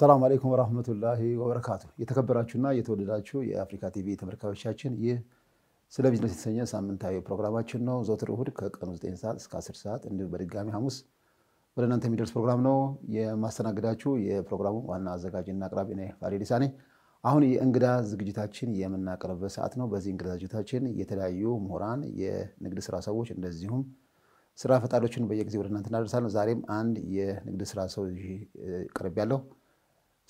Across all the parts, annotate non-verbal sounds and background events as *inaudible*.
ሰላም አለይኩም ወራህመቱላሂ ወበረካቱ። የተከበራችሁና የተወደዳችሁ የአፍሪካ ቲቪ ተመልካዮቻችን ይህ ስለ ቢዝነስ የተሰኘ ሳምንታዊ ፕሮግራማችን ነው። ዘውትር እሁድ ከቀኑ 9 ሰዓት እስከ 10 ሰዓት እንዲሁም በድጋሚ ሐሙስ ወደ እናንተ የሚደርስ ፕሮግራም ነው። የማስተናግዳችሁ የፕሮግራሙ ዋና አዘጋጅና አቅራቢ ነ ፋሪድ አሁን የእንግዳ ዝግጅታችን የምናቀርብበት ሰዓት ነው። በዚህ እንግዳ ዝግጅታችን የተለያዩ ምሁራን፣ የንግድ ስራ ሰዎች እንደዚሁም ስራ ፈጣሪዎችን በየጊዜ ወደ እናንተ እናደርሳለን። ዛሬም አንድ የንግድ ስራ ሰው ቀርብ ያለው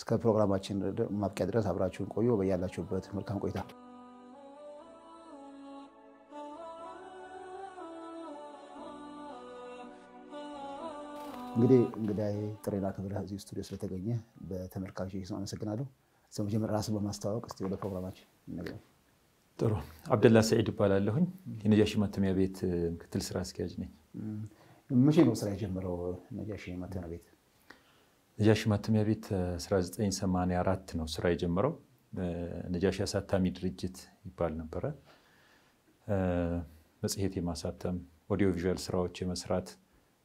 እስከ ፕሮግራማችን ማብቂያ ድረስ አብራችሁን ቆዩ። በያላችሁበት መልካም ቆይታ እንግዲህ እንግዳዬ ጥሬና ክብረ እዚህ ስቱዲዮ ስለተገኘ በተመልካች ስም አመሰግናለሁ። ሰው ራስን በማስተዋወቅ እስኪ ወደ ፕሮግራማችን ጥሩ። አብደላ ሰዒድ እባላለሁኝ የነጃሺ ማተሚያ ቤት ምክትል ስራ አስኪያጅ ነኝ። መቼ ነው ስራ የጀመረው ነጃሺ ማተሚያ ቤት? ነጃሽ ማተሚያ ቤት 1984 ነው ስራ የጀመረው። ነጃሽ አሳታሚ ድርጅት ይባል ነበረ። መጽሔት የማሳተም ኦዲዮ ቪዥዋል ስራዎች የመስራት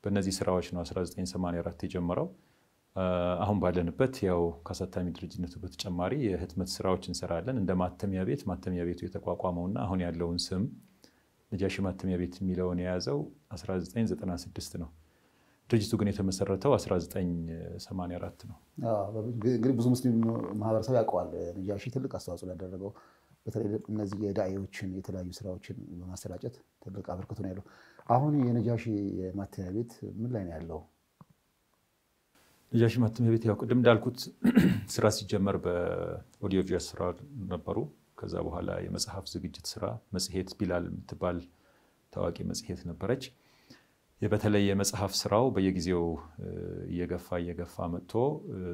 በእነዚህ ስራዎች ነው 1984 የጀመረው። አሁን ባለንበት ያው ከአሳታሚ ድርጅነቱ በተጨማሪ የህትመት ስራዎች እንሰራለን። እንደ ማተሚያ ቤት ማተሚያ ቤቱ የተቋቋመውና አሁን ያለውን ስም ነጃሽ ማተሚያ ቤት የሚለውን የያዘው 1996 ነው። ድርጅቱ ግን የተመሰረተው 1984 ነው። እንግዲህ ብዙ ሙስሊም ማህበረሰብ ያውቀዋል ነጃሺ ትልቅ አስተዋጽኦ ያደረገው በተለይ እነዚህ የዳኤዎችን የተለያዩ ስራዎችን በማሰራጨት ትልቅ አበርክቶ ነው ያለው። አሁን የነጃሺ ማተሚያ ቤት ምን ላይ ነው ያለው? ነጃሺ ማተሚያ ቤት ያው ቅድም እንዳልኩት *clears throat* ስራ ሲጀመር በኦዲዮ በኦዲዮቪዥዋል ስራ ነበሩ። ከዛ በኋላ የመጽሐፍ ዝግጅት ስራ መጽሔት ቢላል የምትባል ታዋቂ መጽሔት ነበረች። በተለይ የመጽሐፍ ስራው በየጊዜው እየገፋ እየገፋ መጥቶ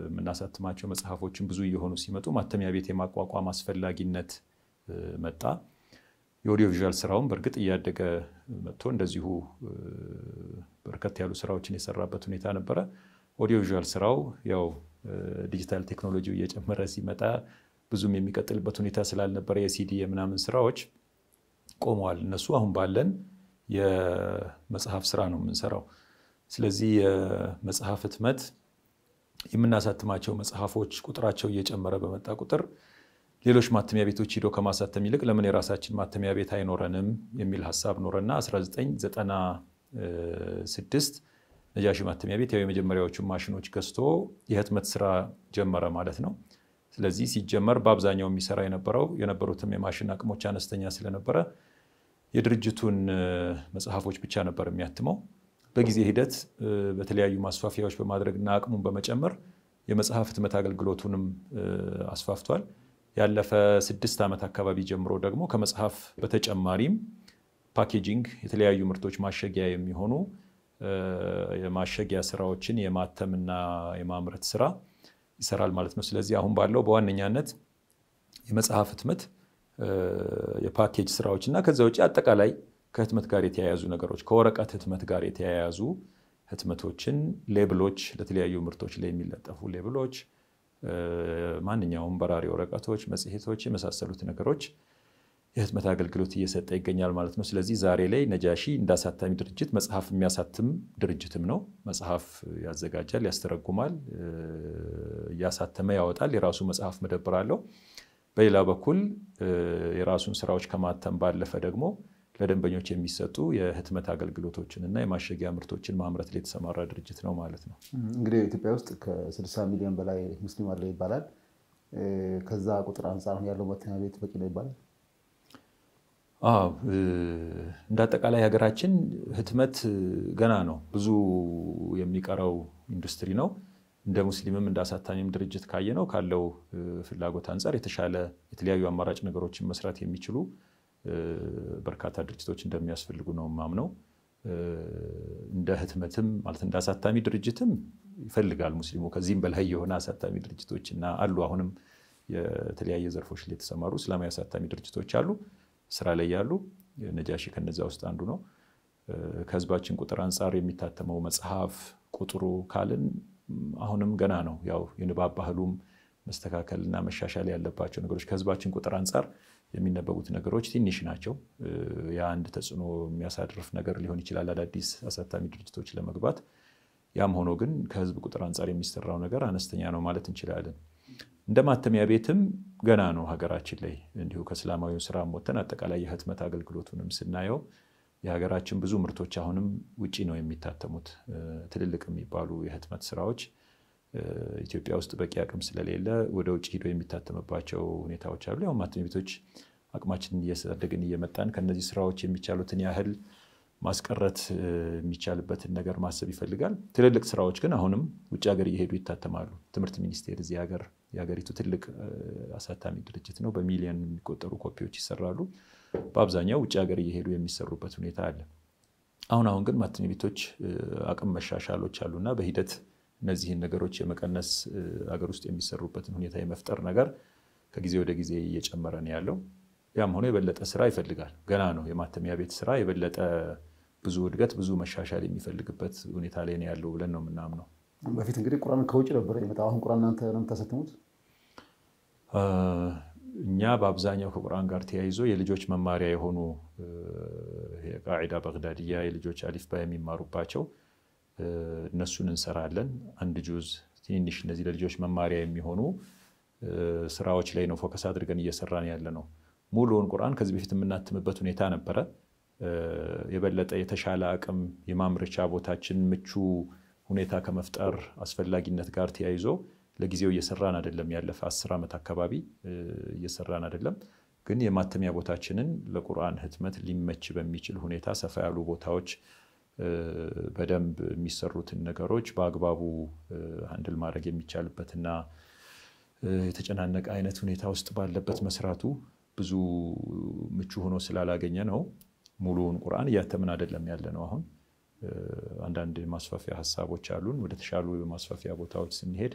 የምናሳትማቸው መጽሐፎችን ብዙ እየሆኑ ሲመጡ ማተሚያ ቤት የማቋቋም አስፈላጊነት መጣ። የኦዲዮ ቪዥዋል ስራውን በእርግጥ እያደገ መጥቶ እንደዚሁ በርከት ያሉ ስራዎችን የሰራበት ሁኔታ ነበረ። ኦዲዮ ቪዥዋል ስራው ያው ዲጂታል ቴክኖሎጂ እየጨመረ ሲመጣ ብዙም የሚቀጥልበት ሁኔታ ስላልነበረ የሲዲ የምናምን ስራዎች ቆመዋል። እነሱ አሁን ባለን የመጽሐፍ ስራ ነው የምንሰራው። ስለዚህ የመጽሐፍ ህትመት የምናሳትማቸው መጽሐፎች ቁጥራቸው እየጨመረ በመጣ ቁጥር ሌሎች ማተሚያ ቤቶች ሂዶ ከማሳተም ይልቅ ለምን የራሳችን ማተሚያ ቤት አይኖረንም የሚል ሀሳብ ኖረና 1996 ነጃሺ ማተሚያ ቤት ያው የመጀመሪያዎቹን ማሽኖች ገዝቶ የህትመት ስራ ጀመረ ማለት ነው። ስለዚህ ሲጀመር በአብዛኛው የሚሰራ የነበረው የነበሩትም የማሽን አቅሞች አነስተኛ ስለነበረ የድርጅቱን መጽሐፎች ብቻ ነበር የሚያትመው። በጊዜ ሂደት በተለያዩ ማስፋፊያዎች በማድረግና አቅሙን በመጨመር የመጽሐፍ ህትመት አገልግሎቱንም አስፋፍቷል። ያለፈ ስድስት ዓመት አካባቢ ጀምሮ ደግሞ ከመጽሐፍ በተጨማሪም ፓኬጂንግ፣ የተለያዩ ምርቶች ማሸጊያ የሚሆኑ የማሸጊያ ስራዎችን የማተምና የማምረት ስራ ይሰራል ማለት ነው። ስለዚህ አሁን ባለው በዋነኛነት የመጽሐፍ ህትመት የፓኬጅ ስራዎች እና ከዛ ውጭ አጠቃላይ ከህትመት ጋር የተያያዙ ነገሮች ከወረቀት ህትመት ጋር የተያያዙ ህትመቶችን፣ ሌብሎች፣ ለተለያዩ ምርቶች ላይ የሚለጠፉ ሌብሎች፣ ማንኛውም በራሪ ወረቀቶች፣ መጽሔቶች የመሳሰሉት ነገሮች የህትመት አገልግሎት እየሰጠ ይገኛል ማለት ነው። ስለዚህ ዛሬ ላይ ነጃሺ እንዳሳታሚ ድርጅት መጽሐፍ የሚያሳትም ድርጅትም ነው። መጽሐፍ ያዘጋጃል፣ ያስተረጉማል፣ እያሳተመ ያወጣል። የራሱ መጽሐፍ መደብር አለው። በሌላ በኩል የራሱን ስራዎች ከማተም ባለፈ ደግሞ ለደንበኞች የሚሰጡ የህትመት አገልግሎቶችን እና የማሸጊያ ምርቶችን ማምረት ላይ የተሰማራ ድርጅት ነው ማለት ነው። እንግዲህ ኢትዮጵያ ውስጥ ከ60 ሚሊዮን በላይ ሙስሊም አለ ይባላል። ከዛ ቁጥር አንጻር አሁን ያለው ማተሚያ ቤት በቂ ነው ይባላል። እንደ አጠቃላይ ሀገራችን ህትመት ገና ነው፣ ብዙ የሚቀረው ኢንዱስትሪ ነው። እንደ ሙስሊምም እንደ አሳታሚም ድርጅት ካየ ነው ካለው ፍላጎት አንጻር የተሻለ የተለያዩ አማራጭ ነገሮችን መስራት የሚችሉ በርካታ ድርጅቶች እንደሚያስፈልጉ ነው ማምነው። እንደ ህትመትም ማለት እንደ አሳታሚ ድርጅትም ይፈልጋል ሙስሊሙ ከዚህም በላይ የሆነ አሳታሚ ድርጅቶች እና አሉ። አሁንም የተለያየ ዘርፎች ላይ የተሰማሩ እስላማዊ አሳታሚ ድርጅቶች አሉ፣ ስራ ላይ ያሉ። ነጃሺ ከነዚያ ውስጥ አንዱ ነው። ከህዝባችን ቁጥር አንጻር የሚታተመው መጽሐፍ ቁጥሩ ካልን አሁንም ገና ነው። ያው የንባብ ባህሉም መስተካከልና መሻሻል ያለባቸው ነገሮች ከህዝባችን ቁጥር አንጻር የሚነበቡት ነገሮች ትንሽ ናቸው። የአንድ ተጽዕኖ የሚያሳድርፍ ነገር ሊሆን ይችላል አዳዲስ አሳታሚ ድርጅቶች ለመግባት። ያም ሆኖ ግን ከህዝብ ቁጥር አንጻር የሚሰራው ነገር አነስተኛ ነው ማለት እንችላለን። እንደ ማተሚያ ቤትም ገና ነው ሀገራችን ላይ እንዲሁ ከእስላማዊ ስራ ሞተን አጠቃላይ የህትመት አገልግሎቱንም ስናየው የሀገራችን ብዙ ምርቶች አሁንም ውጪ ነው የሚታተሙት። ትልልቅ የሚባሉ የህትመት ስራዎች ኢትዮጵያ ውስጥ በቂ አቅም ስለሌለ ወደ ውጭ ሂዶ የሚታተምባቸው ሁኔታዎች አሉ። ያው ማተሚያ ቤቶች አቅማችንን እያሳደግን እየመጣን ከነዚህ ስራዎች የሚቻሉትን ያህል ማስቀረት የሚቻልበትን ነገር ማሰብ ይፈልጋል። ትልልቅ ስራዎች ግን አሁንም ውጭ ሀገር እየሄዱ ይታተማሉ። ትምህርት ሚኒስቴር እዚህ ሀገር የሀገሪቱ ትልቅ አሳታሚ ድርጅት ነው። በሚሊዮን የሚቆጠሩ ኮፒዎች ይሰራሉ። በአብዛኛው ውጭ ሀገር እየሄዱ የሚሰሩበት ሁኔታ አለ። አሁን አሁን ግን ማተሚያ ቤቶች አቅም መሻሻሎች አሉና በሂደት እነዚህን ነገሮች የመቀነስ ሀገር ውስጥ የሚሰሩበትን ሁኔታ የመፍጠር ነገር ከጊዜ ወደ ጊዜ እየጨመረ ነው ያለው። ያም ሆኖ የበለጠ ስራ ይፈልጋል። ገና ነው የማተሚያ ቤት ስራ የበለጠ ብዙ እድገት ብዙ መሻሻል የሚፈልግበት ሁኔታ ላይ ነው ያለው ብለን ነው የምናምነው። በፊት እንግዲህ ቁራን ከውጭ ነበር የመጣው። አሁን ቁራን እናንተ ነው የምታሰትሙት? እኛ በአብዛኛው ከቁርአን ጋር ተያይዞ የልጆች መማሪያ የሆኑ የቃዳ በግዳድያ የልጆች አሊፍባ የሚማሩባቸው እነሱን እንሰራለን። አንድ ጁዝ ትንንሽ እነዚህ ለልጆች መማሪያ የሚሆኑ ስራዎች ላይ ነው ፎከስ አድርገን እየሰራን ያለ ነው። ሙሉውን ቁርአን ከዚህ በፊት የምናትምበት ሁኔታ ነበረ። የበለጠ የተሻለ አቅም የማምረቻ ቦታችን ምቹ ሁኔታ ከመፍጠር አስፈላጊነት ጋር ተያይዞ ለጊዜው እየሰራን አይደለም። ያለፈ አስር ዓመት አካባቢ እየሰራን አይደለም። ግን የማተሚያ ቦታችንን ለቁርአን ህትመት ሊመች በሚችል ሁኔታ ሰፋ ያሉ ቦታዎች በደንብ የሚሰሩትን ነገሮች በአግባቡ አንድል ማድረግ የሚቻልበትና የተጨናነቀ አይነት ሁኔታ ውስጥ ባለበት መስራቱ ብዙ ምቹ ሆኖ ስላላገኘ ነው ሙሉውን ቁርአን እያተምን አይደለም ያለ ነው። አሁን አንዳንድ የማስፋፊያ ሀሳቦች አሉን። ወደ ተሻሉ የማስፋፊያ ቦታዎች ስንሄድ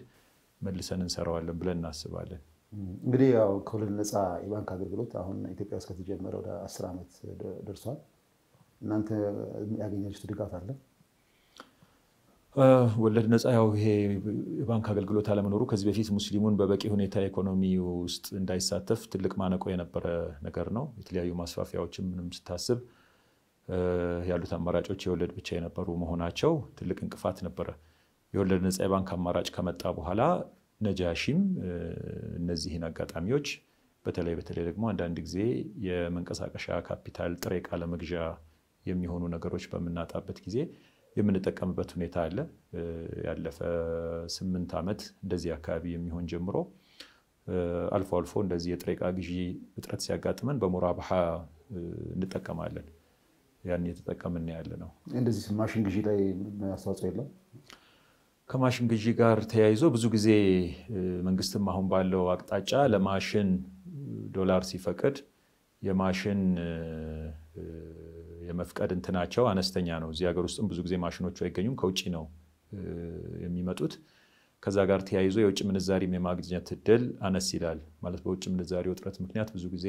መልሰን እንሰራዋለን ብለን እናስባለን። እንግዲህ ያው ከወለድ ነፃ የባንክ አገልግሎት አሁን ኢትዮጵያ ውስጥ ከተጀመረ ወደ አስር ዓመት ደርሷል። እናንተ ያገኛችሁት ድጋፍ አለ? ወለድ ነፃ ያው ይሄ የባንክ አገልግሎት አለመኖሩ ከዚህ በፊት ሙስሊሙን በበቂ ሁኔታ ኢኮኖሚ ውስጥ እንዳይሳተፍ ትልቅ ማነቆ የነበረ ነገር ነው። የተለያዩ ማስፋፊያዎችን ምንም ስታስብ ያሉት አማራጮች የወለድ ብቻ የነበሩ መሆናቸው ትልቅ እንቅፋት ነበረ። የወለድ ነፃ የባንክ አማራጭ ከመጣ በኋላ ነጃሺም እነዚህን አጋጣሚዎች በተለይ በተለይ ደግሞ አንዳንድ ጊዜ የመንቀሳቀሻ ካፒታል ጥሬ ዕቃ ለመግዣ የሚሆኑ ነገሮች በምናጣበት ጊዜ የምንጠቀምበት ሁኔታ አለ። ያለፈ ስምንት ዓመት እንደዚህ አካባቢ የሚሆን ጀምሮ አልፎ አልፎ እንደዚህ የጥሬ ዕቃ ግዢ እጥረት ሲያጋጥመን በሞራባሃ እንጠቀማለን። ያን እየተጠቀምን ያለ ነው። እንደዚህ ማሽን ግዢ ላይ አስተዋጽኦ የለም። ከማሽን ግዢ ጋር ተያይዞ ብዙ ጊዜ መንግስትም አሁን ባለው አቅጣጫ ለማሽን ዶላር ሲፈቅድ የማሽን የመፍቀድ እንትናቸው አነስተኛ ነው። እዚህ ሀገር ውስጥም ብዙ ጊዜ ማሽኖቹ አይገኙም፣ ከውጭ ነው የሚመጡት። ከዛ ጋር ተያይዞ የውጭ ምንዛሪም የማግኘት እድል አነስ ይላል። ማለት በውጭ ምንዛሪ ውጥረት ምክንያት ብዙ ጊዜ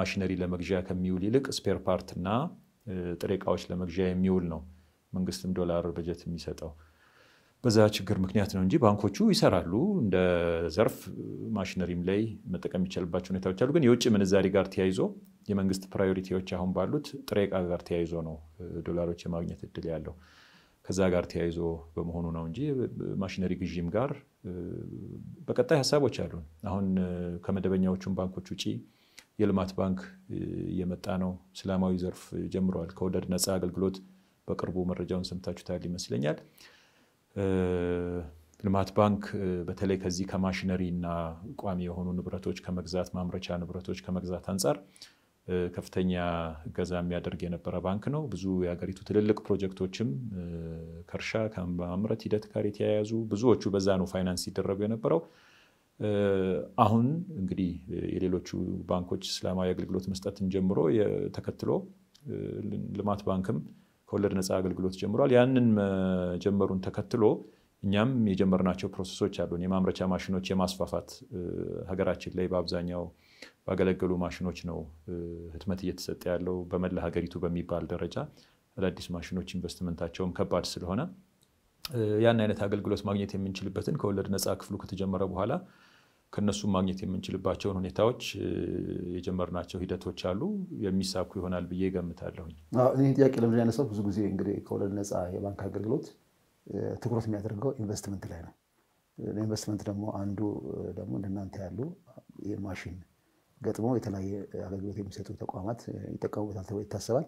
ማሽነሪ ለመግዣ ከሚውል ይልቅ ስፔር ፓርት እና ጥሬ እቃዎች ለመግዣ የሚውል ነው መንግስትም ዶላር በጀት የሚሰጠው። በዛ ችግር ምክንያት ነው እንጂ ባንኮቹ ይሰራሉ። እንደ ዘርፍ ማሽነሪም ላይ መጠቀም የሚቻልባቸው ሁኔታዎች አሉ። ግን የውጭ ምንዛሪ ጋር ተያይዞ የመንግስት ፕራዮሪቲዎች አሁን ባሉት ጥሬ ዕቃ ጋር ተያይዞ ነው ዶላሮች የማግኘት እድል ያለው ከዛ ጋር ተያይዞ በመሆኑ ነው እንጂ ማሽነሪ ግዥም ጋር በቀጣይ ሀሳቦች አሉን። አሁን ከመደበኛዎቹም ባንኮች ውጪ የልማት ባንክ እየመጣ ነው። እስላማዊ ዘርፍ ጀምረዋል። ከወለድ ነፃ አገልግሎት በቅርቡ መረጃውን ሰምታችሁታል ይመስለኛል። ልማት ባንክ በተለይ ከዚህ ከማሽነሪ እና ቋሚ የሆኑ ንብረቶች ከመግዛት ማምረቻ ንብረቶች ከመግዛት አንጻር ከፍተኛ እገዛ የሚያደርግ የነበረ ባንክ ነው። ብዙ የሀገሪቱ ትልልቅ ፕሮጀክቶችም ከእርሻ ከማምረት ሂደት ጋር የተያያዙ ብዙዎቹ በዛ ነው ፋይናንስ ሲደረጉ የነበረው። አሁን እንግዲህ የሌሎቹ ባንኮች እስላማዊ አገልግሎት መስጠትን ጀምሮ ተከትሎ ልማት ባንክም ከወለድ ነፃ አገልግሎት ጀምሯል። ያንን መጀመሩን ተከትሎ እኛም የጀመርናቸው ፕሮሰሶች አሉን። የማምረቻ ማሽኖች የማስፋፋት ሀገራችን ላይ በአብዛኛው ባገለገሉ ማሽኖች ነው ህትመት እየተሰጠ ያለው በመላ ሀገሪቱ በሚባል ደረጃ አዳዲስ ማሽኖች ኢንቨስትመንታቸውም ከባድ ስለሆነ ያን አይነት አገልግሎት ማግኘት የምንችልበትን ከወለድ ነፃ ክፍሉ ከተጀመረ በኋላ ከነሱ ማግኘት የምንችልባቸውን ሁኔታዎች የጀመርናቸው ሂደቶች አሉ። የሚሳኩ ይሆናል ብዬ ገምታለሁኝ። ይህን ጥያቄ ለምድ ያነሳው? ብዙ ጊዜ እንግዲህ ከወለድ ነፃ የባንክ አገልግሎት ትኩረት የሚያደርገው ኢንቨስትመንት ላይ ነው። ኢንቨስትመንት ደግሞ አንዱ ደግሞ እንደናንተ ያሉ ማሽን ገጥሞ የተለያየ አገልግሎት የሚሰጡ ተቋማት ይጠቀሙበታል ተብሎ ይታሰባል።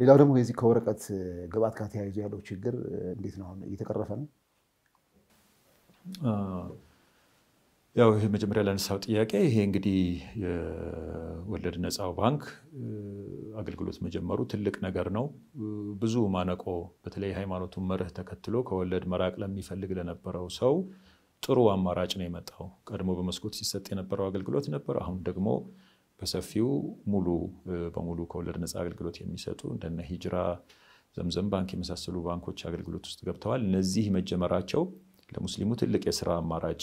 ሌላው ደግሞ የዚህ ከወረቀት ግብአት ጋር ተያይዞ ያለው ችግር እንዴት ነው? አሁን እየተቀረፈ ነው? ያው ይህ መጀመሪያ ላነሳው ጥያቄ ይሄ እንግዲህ የወለድ ነፃው ባንክ አገልግሎት መጀመሩ ትልቅ ነገር ነው። ብዙ ማነቆ በተለይ ሃይማኖቱ መርህ ተከትሎ ከወለድ መራቅ ለሚፈልግ ለነበረው ሰው ጥሩ አማራጭ ነው የመጣው። ቀድሞ በመስኮት ሲሰጥ የነበረው አገልግሎት ነበር። አሁን ደግሞ በሰፊው ሙሉ በሙሉ ከወለድ ነፃ አገልግሎት የሚሰጡ እንደነ ሂጅራ፣ ዘምዘም ባንክ የመሳሰሉ ባንኮች አገልግሎት ውስጥ ገብተዋል። እነዚህ መጀመራቸው ለሙስሊሙ ትልቅ የስራ አማራጭ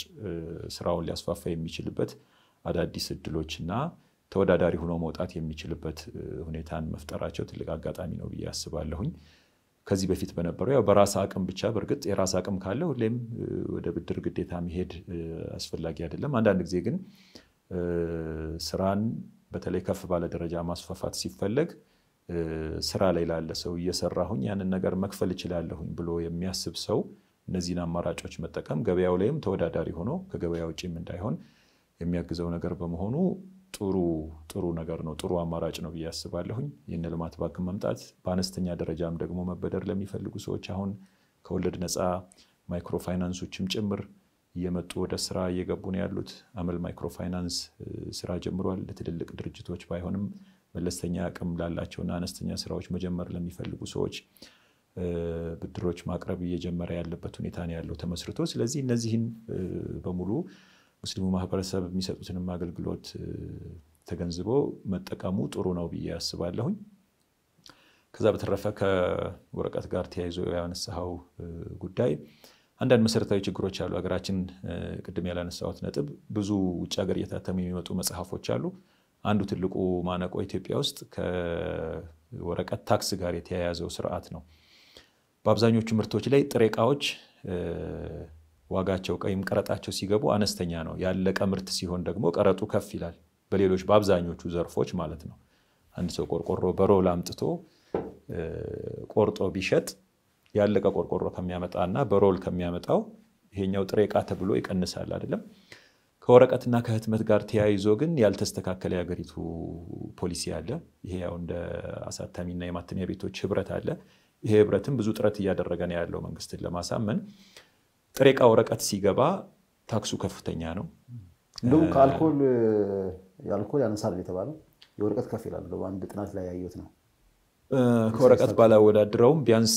ስራውን ሊያስፋፋ የሚችልበት አዳዲስ እድሎች እና ተወዳዳሪ ሆኖ መውጣት የሚችልበት ሁኔታን መፍጠራቸው ትልቅ አጋጣሚ ነው ብዬ አስባለሁኝ። ከዚህ በፊት በነበረው ያው በራስ አቅም ብቻ በእርግጥ የራስ አቅም ካለ ሁሌም ወደ ብድር ግዴታ መሄድ አስፈላጊ አይደለም። አንዳንድ ጊዜ ግን ስራን በተለይ ከፍ ባለ ደረጃ ማስፋፋት ሲፈለግ ስራ ላይ ላለ ሰው እየሰራሁኝ ያንን ነገር መክፈል እችላለሁኝ ብሎ የሚያስብ ሰው እነዚህን አማራጮች መጠቀም ገበያው ላይም ተወዳዳሪ ሆኖ ከገበያ ውጭም እንዳይሆን የሚያግዘው ነገር በመሆኑ ጥሩ ጥሩ ነገር ነው፣ ጥሩ አማራጭ ነው ብዬ አስባለሁኝ። ይህን ልማት ባንክ መምጣት በአነስተኛ ደረጃም ደግሞ መበደር ለሚፈልጉ ሰዎች አሁን ከወለድ ነፃ ማይክሮፋይናንሶችም ጭምር እየመጡ ወደ ስራ እየገቡ ነው ያሉት። አመል ማይክሮፋይናንስ ስራ ጀምሯል። ለትልልቅ ድርጅቶች ባይሆንም መለስተኛ አቅም ላላቸውና አነስተኛ ስራዎች መጀመር ለሚፈልጉ ሰዎች ብድሮች ማቅረብ እየጀመረ ያለበት ሁኔታ ነው ያለው ተመስርቶ። ስለዚህ እነዚህን በሙሉ ሙስሊሙ ማህበረሰብ የሚሰጡትንም አገልግሎት ተገንዝቦ መጠቀሙ ጥሩ ነው ብዬ አስባለሁኝ። ከዛ በተረፈ ከወረቀት ጋር ተያይዞ ያነሳኸው ጉዳይ አንዳንድ መሰረታዊ ችግሮች አሉ። ሀገራችን ቅድም ያላነሳሁት ነጥብ ብዙ ውጭ ሀገር እየታተሙ የሚመጡ መጽሐፎች አሉ። አንዱ ትልቁ ማነቆ ኢትዮጵያ ውስጥ ከወረቀት ታክስ ጋር የተያያዘው ስርዓት ነው። በአብዛኞቹ ምርቶች ላይ ጥሬ እቃዎች ዋጋቸው ቀይም ቀረጣቸው ሲገቡ አነስተኛ ነው። ያለቀ ምርት ሲሆን ደግሞ ቀረጡ ከፍ ይላል። በሌሎች በአብዛኞቹ ዘርፎች ማለት ነው። አንድ ሰው ቆርቆሮ በሮል አምጥቶ ቆርጦ ቢሸጥ ያለቀ ቆርቆሮ ከሚያመጣና በሮል ከሚያመጣው ይሄኛው ጥሬ እቃ ተብሎ ይቀንሳል አይደለም። ከወረቀትና ከህትመት ጋር ተያይዞ ግን ያልተስተካከለ የሀገሪቱ ፖሊሲ አለ። ይሄ ያው እንደ አሳታሚና የማተሚያ ቤቶች ህብረት አለ። ይሄ ህብረትም ብዙ ጥረት እያደረገ ነው ያለው መንግስትን ለማሳመን። ጥሬ ዕቃ ወረቀት ሲገባ ታክሱ ከፍተኛ ነው። እንዲሁም ከአልኮል የአልኮል ያነሳል የተባለው የወረቀት ከፍ ይላል። በአንድ ጥናት ላይ ያየሁት ነው። ከወረቀት ባላወዳድረውም ቢያንስ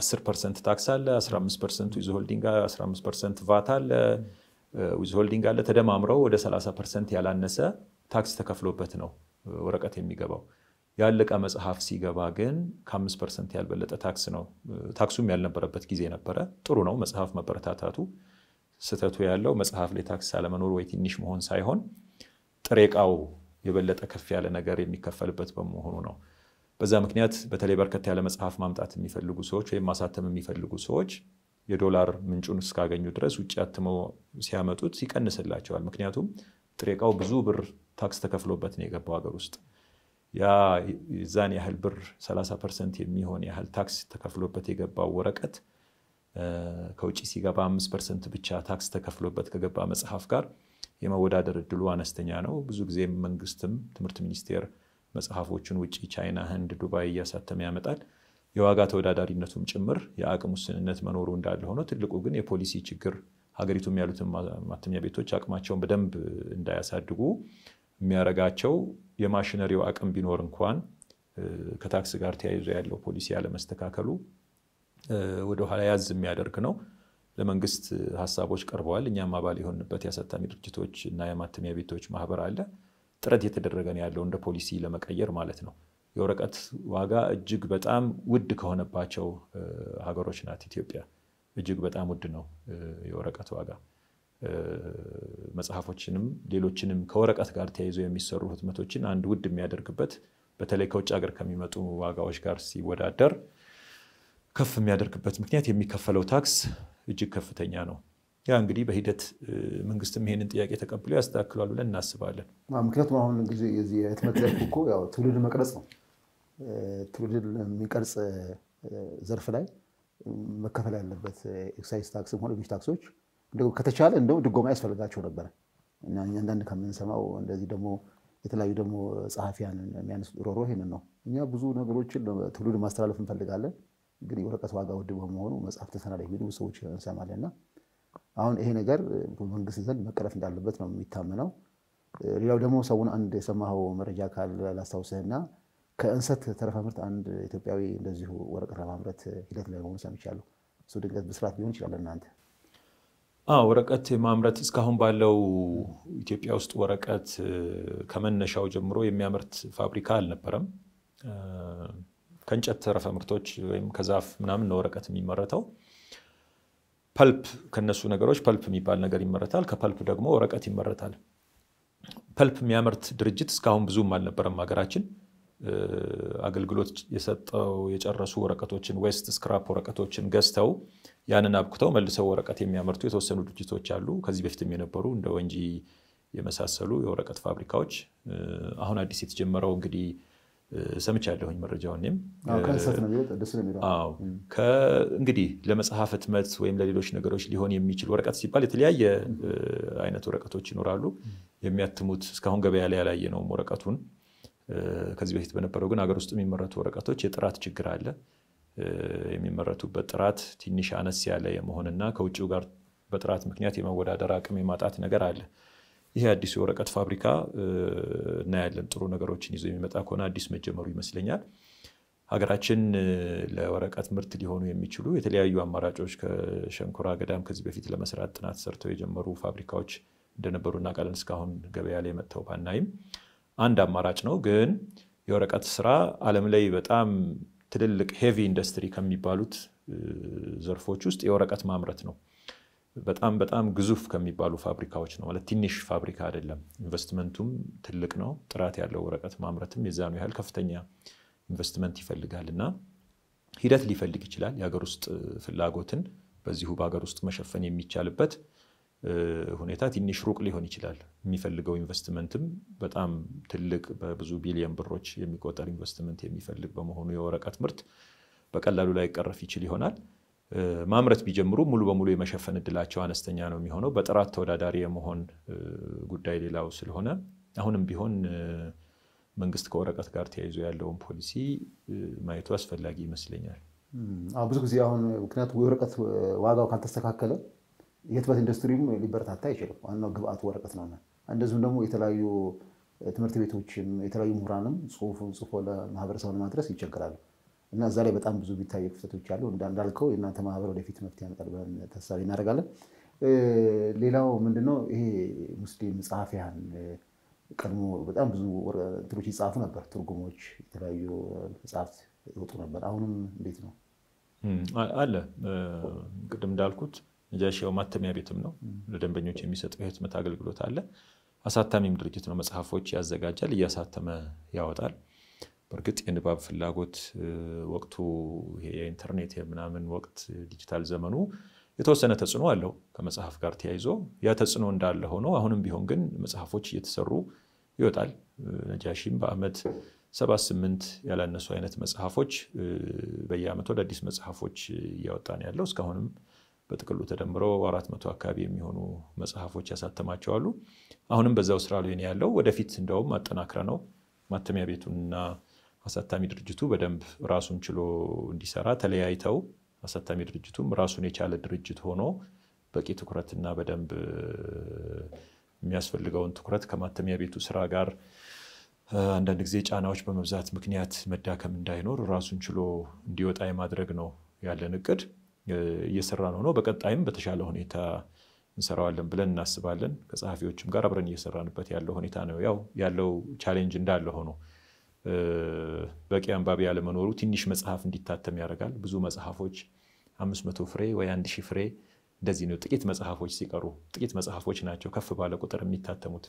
10 ፐርሰንት ታክስ አለ፣ 15 ፐርሰንት ዊዝ ሆልዲንግ፣ 15 ፐርሰንት ቫት አለ፣ ዊዝ ሆልዲንግ አለ። ተደማምረው ወደ 30 ፐርሰንት ያላነሰ ታክስ ተከፍሎበት ነው ወረቀት የሚገባው። ያለቀ መጽሐፍ ሲገባ ግን ከአምስት ፐርሰንት ያልበለጠ ታክስ ነው። ታክሱም ያልነበረበት ጊዜ ነበረ። ጥሩ ነው መጽሐፍ መበረታታቱ። ስህተቱ ያለው መጽሐፍ ላይ ታክስ አለመኖር ወይ ትንሽ መሆን ሳይሆን ጥሬ እቃው የበለጠ ከፍ ያለ ነገር የሚከፈልበት በመሆኑ ነው። በዛ ምክንያት በተለይ በርከት ያለ መጽሐፍ ማምጣት የሚፈልጉ ሰዎች ወይም ማሳተም የሚፈልጉ ሰዎች የዶላር ምንጩን እስካገኙ ድረስ ውጭ አትመው ሲያመጡት ይቀንስላቸዋል። ምክንያቱም ጥሬ ብዙ ብር ታክስ ተከፍሎበት ነው የገባው ሀገር ውስጥ። ያ የዛን ያህል ብር 30 ፐርሰንት የሚሆን ያህል ታክስ ተከፍሎበት የገባው ወረቀት ከውጭ ሲገባ 5 ፐርሰንት ብቻ ታክስ ተከፍሎበት ከገባ መጽሐፍ ጋር የመወዳደር እድሉ አነስተኛ ነው። ብዙ ጊዜ መንግስትም ትምህርት ሚኒስቴር መጽሐፎቹን ውጭ ቻይና፣ ህንድ፣ ዱባይ እያሳተመ ያመጣል። የዋጋ ተወዳዳሪነቱም ጭምር የአቅም ውስንነት መኖሩ እንዳለ ሆኖ ትልቁ ግን የፖሊሲ ችግር ሀገሪቱም ያሉትን ማተሚያ ቤቶች አቅማቸውን በደንብ እንዳያሳድጉ የሚያረጋቸው የማሽነሪው አቅም ቢኖር እንኳን ከታክስ ጋር ተያይዞ ያለው ፖሊሲ ያለመስተካከሉ ወደኋላ ያዝ የሚያደርግ ነው። ለመንግስት ሀሳቦች ቀርበዋል። እኛም አባል የሆንበት የአሳታሚ ድርጅቶች እና የማተሚያ ቤቶች ማህበር አለ። ጥረት እየተደረገ ነው ያለው እንደ ፖሊሲ ለመቀየር ማለት ነው። የወረቀት ዋጋ እጅግ በጣም ውድ ከሆነባቸው ሀገሮች ናት ኢትዮጵያ። እጅግ በጣም ውድ ነው የወረቀት ዋጋ። መጽሐፎችንም ሌሎችንም ከወረቀት ጋር ተያይዞ የሚሰሩ ህትመቶችን አንድ ውድ የሚያደርግበት በተለይ ከውጭ ሀገር ከሚመጡ ዋጋዎች ጋር ሲወዳደር ከፍ የሚያደርግበት ምክንያት የሚከፈለው ታክስ እጅግ ከፍተኛ ነው። ያ እንግዲህ በሂደት መንግስትም ይሄንን ጥያቄ ተቀብሎ ያስተካክሏል ብለን እናስባለን። ምክንያቱም አሁን ጊዜ የህትመት ዘርፍ እኮ ያው ትውልድ መቅረጽ ነው። ትውልድ የሚቀርጽ ዘርፍ ላይ መከፈል ያለበት ኤክሳይዝ ታክስም ሆነ ሌሎች ታክሶች ከተቻለ እንደው ድጎማ ያስፈልጋቸው ነበረ። አንዳንድ ከምንሰማው እንደዚህ ደግሞ የተለያዩ ደግሞ ጸሐፊያን የሚያነሱት ሮሮ ይሄንን ነው። እኛ ብዙ ነገሮችን ትውልድ ማስተላለፍ እንፈልጋለን፣ እንግዲህ የወረቀት ዋጋ ውድ በመሆኑ መጽሐፍ ተሰናዳ የሚሉ ሰዎች እንሰማለን እና አሁን ይሄ ነገር መንግስት ዘንድ መቀረፍ እንዳለበት ነው የሚታመነው። ሌላው ደግሞ ሰውን አንድ የሰማኸው መረጃ ካለ ላስታውስህና ከእንሰት ተረፈ ምርት አንድ ኢትዮጵያዊ እንደዚሁ ወረቀት ለማምረት ሂደት ላይ መሆኑ ሰምቻለሁ። እሱ ድንገት ብስራት ሊሆን ይችላል እናንተ ወረቀት ማምረት እስካሁን ባለው ኢትዮጵያ ውስጥ ወረቀት ከመነሻው ጀምሮ የሚያመርት ፋብሪካ አልነበረም። ከእንጨት ተረፈ ምርቶች ወይም ከዛፍ ምናምን ነው ወረቀት የሚመረተው። ፐልፕ ከነሱ ነገሮች ፐልፕ የሚባል ነገር ይመረታል። ከፐልፕ ደግሞ ወረቀት ይመረታል። ፐልፕ የሚያመርት ድርጅት እስካሁን ብዙም አልነበረም ሀገራችን። አገልግሎት የሰጠው የጨረሱ ወረቀቶችን ዌስት ስክራፕ ወረቀቶችን ገዝተው ያንን አብኩተው መልሰው ወረቀት የሚያመርቱ የተወሰኑ ድርጅቶች አሉ። ከዚህ በፊትም የነበሩ እንደ ወንጂ የመሳሰሉ የወረቀት ፋብሪካዎች አሁን አዲስ የተጀመረው እንግዲህ ሰምቻለሁኝ መረጃውን እኔም እንግዲህ ለመጽሐፍ ህትመት ወይም ለሌሎች ነገሮች ሊሆን የሚችል ወረቀት ሲባል የተለያየ አይነት ወረቀቶች ይኖራሉ። የሚያትሙት እስካሁን ገበያ ላይ ያላየነውም ወረቀቱን ከዚህ በፊት በነበረው ግን ሀገር ውስጥ የሚመረቱ ወረቀቶች የጥራት ችግር አለ። የሚመረቱበት ጥራት ትንሽ አነስ ያለ የመሆንና ከውጭው ጋር በጥራት ምክንያት የመወዳደር አቅም የማጣት ነገር አለ። ይሄ አዲሱ የወረቀት ፋብሪካ እናያለን ጥሩ ነገሮችን ይዞ የሚመጣ ከሆነ አዲስ መጀመሩ ይመስለኛል። ሀገራችን ለወረቀት ምርት ሊሆኑ የሚችሉ የተለያዩ አማራጮች ከሸንኮራ አገዳም ከዚህ በፊት ለመስራት ጥናት ሰርተው የጀመሩ ፋብሪካዎች እንደነበሩ እናውቃለን። እስካሁን ገበያ ላይ መጥተው ባናይም አንድ አማራጭ ነው። ግን የወረቀት ስራ ዓለም ላይ በጣም ትልልቅ ሄቪ ኢንዱስትሪ ከሚባሉት ዘርፎች ውስጥ የወረቀት ማምረት ነው። በጣም በጣም ግዙፍ ከሚባሉ ፋብሪካዎች ነው ማለት ትንሽ ፋብሪካ አይደለም። ኢንቨስትመንቱም ትልቅ ነው። ጥራት ያለው ወረቀት ማምረትም የዛኑ ያህል ከፍተኛ ኢንቨስትመንት ይፈልጋል እና ሂደት ሊፈልግ ይችላል። የሀገር ውስጥ ፍላጎትን በዚሁ በሀገር ውስጥ መሸፈን የሚቻልበት ሁኔታ ትንሽ ሩቅ ሊሆን ይችላል። የሚፈልገው ኢንቨስትመንትም በጣም ትልቅ በብዙ ቢሊየን ብሮች የሚቆጠር ኢንቨስትመንት የሚፈልግ በመሆኑ የወረቀት ምርት በቀላሉ ላይ ቀረፍ ይችል ይሆናል። ማምረት ቢጀምሩ ሙሉ በሙሉ የመሸፈን እድላቸው አነስተኛ ነው የሚሆነው። በጥራት ተወዳዳሪ የመሆን ጉዳይ ሌላው ስለሆነ አሁንም ቢሆን መንግስት ከወረቀት ጋር ተያይዞ ያለውን ፖሊሲ ማየቱ አስፈላጊ ይመስለኛል። ብዙ ጊዜ አሁን ምክንያቱም የወረቀት ዋጋው ካልተስተካከለ የህትመት ኢንዱስትሪም ሊበረታታ አይችልም። ዋናው ግብአቱ ወረቀት ነው። እንደዚሁም ደግሞ የተለያዩ ትምህርት ቤቶችም የተለያዩ ምሁራንም ጽሁፉን ጽፎ ለማህበረሰቡ ለማድረስ ይቸገራሉ እና እዛ ላይ በጣም ብዙ ቢታየ ክፍተቶች አሉ። እንዳልከው የእናንተ ማህበር ወደፊት መፍትሄ ያመጣል ብለን ተሳቢ እናደርጋለን። ሌላው ምንድነው ይሄ ሙስሊም ጸሐፊያን ቀድሞ በጣም ብዙ እንትኖች ይጻፉ ነበር፣ ትርጉሞች፣ የተለያዩ መጽሐፍት ይወጡ ነበር። አሁንም እንዴት ነው አለ ቅድም እንዳልኩት ነጃሺያው ማተሚያ ቤትም ነው። ለደንበኞች የሚሰጠው የህትመት አገልግሎት አለ። አሳታሚም ድርጅት ነው። መጽሐፎች ያዘጋጃል፣ እያሳተመ ያወጣል። በእርግጥ የንባብ ፍላጎት ወቅቱ የኢንተርኔት የምናምን ወቅት ዲጂታል ዘመኑ የተወሰነ ተጽዕኖ አለው ከመጽሐፍ ጋር ተያይዞ። ያ ተጽዕኖ እንዳለ ሆኖ አሁንም ቢሆን ግን መጽሐፎች እየተሰሩ ይወጣል። ነጃሺም በአመት ሰባት ስምንት ያላነሱ አይነት መጽሐፎች በየአመቱ አዳዲስ መጽሐፎች እያወጣ ነው ያለው እስካሁንም በጥቅሉ ተደምሮ አራት መቶ አካባቢ የሚሆኑ መጽሐፎች ያሳተማቸው አሉ። አሁንም በዛው ስራ ላይ ያለው። ወደፊት እንደውም አጠናክረ ነው ማተሚያ ቤቱና አሳታሚ ድርጅቱ በደንብ ራሱን ችሎ እንዲሰራ ተለያይተው አሳታሚ ድርጅቱም ራሱን የቻለ ድርጅት ሆኖ በቂ ትኩረትና በደንብ የሚያስፈልገውን ትኩረት ከማተሚያ ቤቱ ስራ ጋር አንዳንድ ጊዜ ጫናዎች በመብዛት ምክንያት መዳከም እንዳይኖር ራሱን ችሎ እንዲወጣ የማድረግ ነው ያለን እቅድ። ነው ነው በቀጣይም በተሻለ ሁኔታ እንሰራዋለን ብለን እናስባለን። ከጸሐፊዎችም ጋር አብረን እየሰራንበት ያለው ሁኔታ ነው። ያው ያለው ቻሌንጅ እንዳለ ሆኖ በቂ አንባቢ ያለመኖሩ ትንሽ መጽሐፍ እንዲታተም ያደርጋል። ብዙ መጽሐፎች አምስት መቶ ፍሬ ወይ አንድ ሺህ ፍሬ እንደዚህ ነው። ጥቂት መጽሐፎች ሲቀሩ ጥቂት መጽሐፎች ናቸው ከፍ ባለ ቁጥር የሚታተሙት።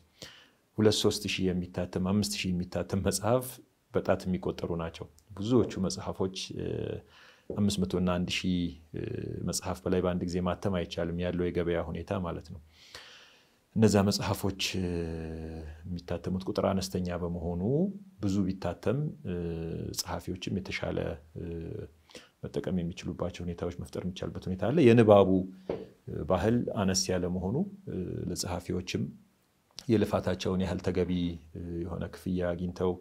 ሁለት ሶስት ሺህ የሚታተም አምስት ሺህ የሚታተም መጽሐፍ በጣት የሚቆጠሩ ናቸው ብዙዎቹ መጽሐፎች አምስት እና አንድ ሺህ መጽሐፍ በላይ በአንድ ጊዜ ማተም አይቻልም ያለው የገበያ ሁኔታ ማለት ነው። እነዚያ መጽሐፎች የሚታተሙት ቁጥር አነስተኛ በመሆኑ ብዙ ቢታተም ጸሐፊዎችም የተሻለ መጠቀም የሚችሉባቸው ሁኔታዎች መፍጠር የሚቻልበት ሁኔታ አለ። የንባቡ ባህል አነስ ያለ መሆኑ ለጸሐፊዎችም የልፋታቸውን ያህል ተገቢ የሆነ ክፍያ አግኝተው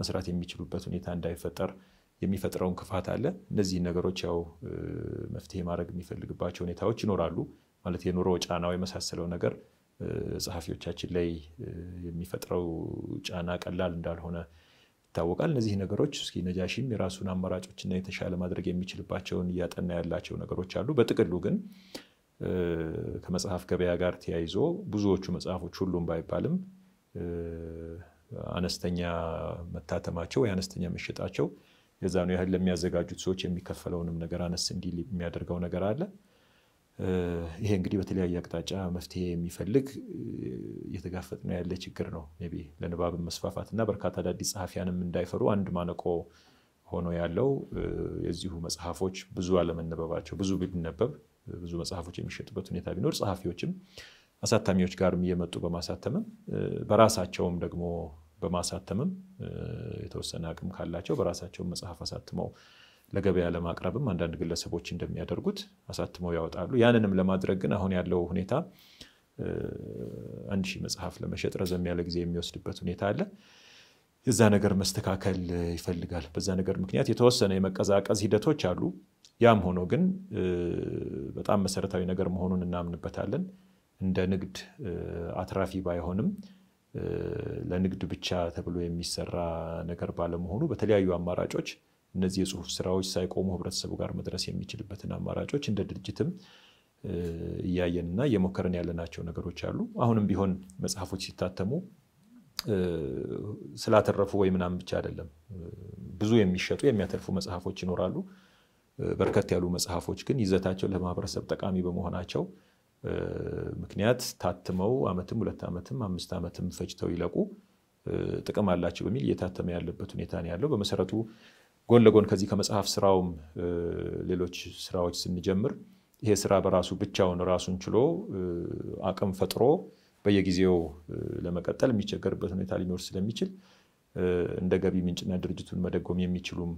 መስራት የሚችሉበት ሁኔታ እንዳይፈጠር የሚፈጥረውን ክፋት አለ። እነዚህን ነገሮች ያው መፍትሄ ማድረግ የሚፈልግባቸው ሁኔታዎች ይኖራሉ። ማለት የኑሮ ጫናው የመሳሰለው ነገር ጸሐፊዎቻችን ላይ የሚፈጥረው ጫና ቀላል እንዳልሆነ ይታወቃል። እነዚህ ነገሮች እስኪ ነጃሺም የራሱን አማራጮችና የተሻለ ማድረግ የሚችልባቸውን እያጠና ያላቸው ነገሮች አሉ። በጥቅሉ ግን ከመጽሐፍ ገበያ ጋር ተያይዞ ብዙዎቹ መጽሐፎች ሁሉም ባይባልም አነስተኛ መታተማቸው ወይ አነስተኛ መሸጣቸው የዛኑ ያህል ለሚያዘጋጁት ሰዎች የሚከፈለውንም ነገር አነስ እንዲል የሚያደርገው ነገር አለ። ይሄ እንግዲህ በተለያየ አቅጣጫ መፍትሄ የሚፈልግ ነው ያለ ችግር ነው። ቢ ለንባብ መስፋፋት እና በርካታ አዳዲስ ጸሐፊያንም እንዳይፈሩ አንድ ማነቆ ሆኖ ያለው የዚሁ መጽሐፎች ብዙ አለመነበባቸው። ብዙ ቢነበብ ብዙ መጽሐፎች የሚሸጥበት ሁኔታ ቢኖር ጸሐፊዎችም አሳታሚዎች ጋርም እየመጡ በማሳተምም በራሳቸውም ደግሞ በማሳተምም የተወሰነ አቅም ካላቸው በራሳቸው መጽሐፍ አሳትመው ለገበያ ለማቅረብም አንዳንድ ግለሰቦች እንደሚያደርጉት አሳትመው ያወጣሉ። ያንንም ለማድረግ ግን አሁን ያለው ሁኔታ አንድ ሺህ መጽሐፍ ለመሸጥ ረዘም ያለ ጊዜ የሚወስድበት ሁኔታ አለ። የዛ ነገር መስተካከል ይፈልጋል። በዛ ነገር ምክንያት የተወሰነ የመቀዛቀዝ ሂደቶች አሉ። ያም ሆኖ ግን በጣም መሰረታዊ ነገር መሆኑን እናምንበታለን። እንደ ንግድ አትራፊ ባይሆንም ለንግድ ብቻ ተብሎ የሚሰራ ነገር ባለመሆኑ በተለያዩ አማራጮች እነዚህ የጽሁፍ ስራዎች ሳይቆሙ ህብረተሰቡ ጋር መድረስ የሚችልበትን አማራጮች እንደ ድርጅትም እያየንና እየሞከርን ያለናቸው ነገሮች አሉ። አሁንም ቢሆን መጽሐፎች ሲታተሙ ስላተረፉ ወይ ምናምን ብቻ አይደለም። ብዙ የሚሸጡ የሚያተርፉ መጽሐፎች ይኖራሉ። በርከት ያሉ መጽሐፎች ግን ይዘታቸው ለማህበረሰብ ጠቃሚ በመሆናቸው ምክንያት ታትመው ዓመትም ሁለት ዓመትም አምስት ዓመትም ፈጅተው ይለቁ ጥቅም አላቸው በሚል እየታተመ ያለበት ሁኔታ ነው ያለው። በመሰረቱ ጎን ለጎን ከዚህ ከመጽሐፍ ስራውም ሌሎች ስራዎች ስንጀምር ይሄ ስራ በራሱ ብቻውን ራሱን ችሎ አቅም ፈጥሮ በየጊዜው ለመቀጠል የሚቸገርበት ሁኔታ ሊኖር ስለሚችል እንደ ገቢ ምንጭና ድርጅቱን መደጎም የሚችሉም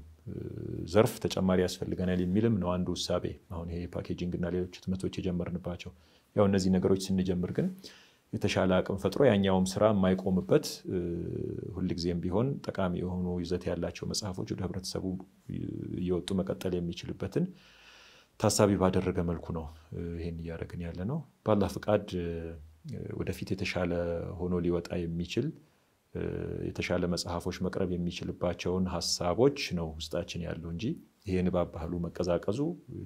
ዘርፍ ተጨማሪ ያስፈልገናል የሚልም ነው አንዱ ውሳቤ። አሁን ይሄ ፓኬጂንግ እና ሌሎች ህትመቶች የጀመርንባቸው ያው እነዚህ ነገሮች ስንጀምር ግን የተሻለ አቅም ፈጥሮ ያኛውም ስራ የማይቆምበት ሁልጊዜም ቢሆን ጠቃሚ የሆኑ ይዘት ያላቸው መጽሐፎች ወደ ህብረተሰቡ እየወጡ መቀጠል የሚችልበትን ታሳቢ ባደረገ መልኩ ነው ይህን እያደረግን ያለ ነው። ባላ ፍቃድ ወደፊት የተሻለ ሆኖ ሊወጣ የሚችል የተሻለ መጽሐፎች መቅረብ የሚችልባቸውን ሀሳቦች ነው ውስጣችን ያሉ እንጂ ይሄ ንባብ ባህሉ መቀዛቀዙ፣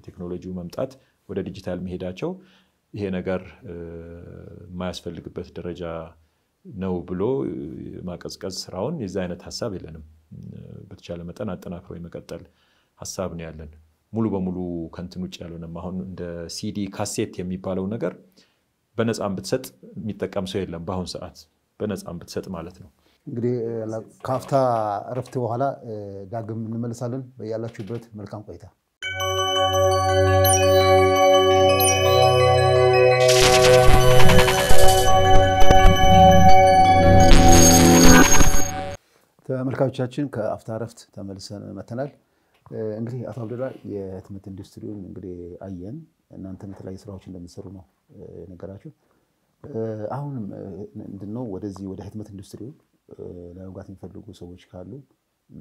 ቴክኖሎጂው መምጣት፣ ወደ ዲጂታል መሄዳቸው ይሄ ነገር የማያስፈልግበት ደረጃ ነው ብሎ ማቀዝቀዝ ስራውን የዚ አይነት ሀሳብ የለንም። በተቻለ መጠን አጠናክሮ የመቀጠል ሀሳብ ነው ያለን። ሙሉ በሙሉ ከንትን ውጭ ያልሆነም አሁን እንደ ሲዲ ካሴት የሚባለው ነገር በነፃም ብትሰጥ የሚጠቀም ሰው የለም በአሁን ሰዓት በነፃም ብትሰጥ ማለት ነው። እንግዲህ ከአፍታ እረፍት በኋላ ዳግም እንመልሳለን። በያላችሁበት መልካም ቆይታ ተመልካቾቻችን ከአፍታ እረፍት ተመልሰን መተናል። እንግዲህ አቶ አብደላ የህትመት ኢንዱስትሪውን እንግዲህ አየን። እናንተም የተለያዩ ስራዎች እንደምትሰሩ ነው ነገራችሁ። አሁንም ምንድነው ወደዚህ ወደ ህትመት ኢንዱስትሪውን ለመግባት የሚፈልጉ ሰዎች ካሉ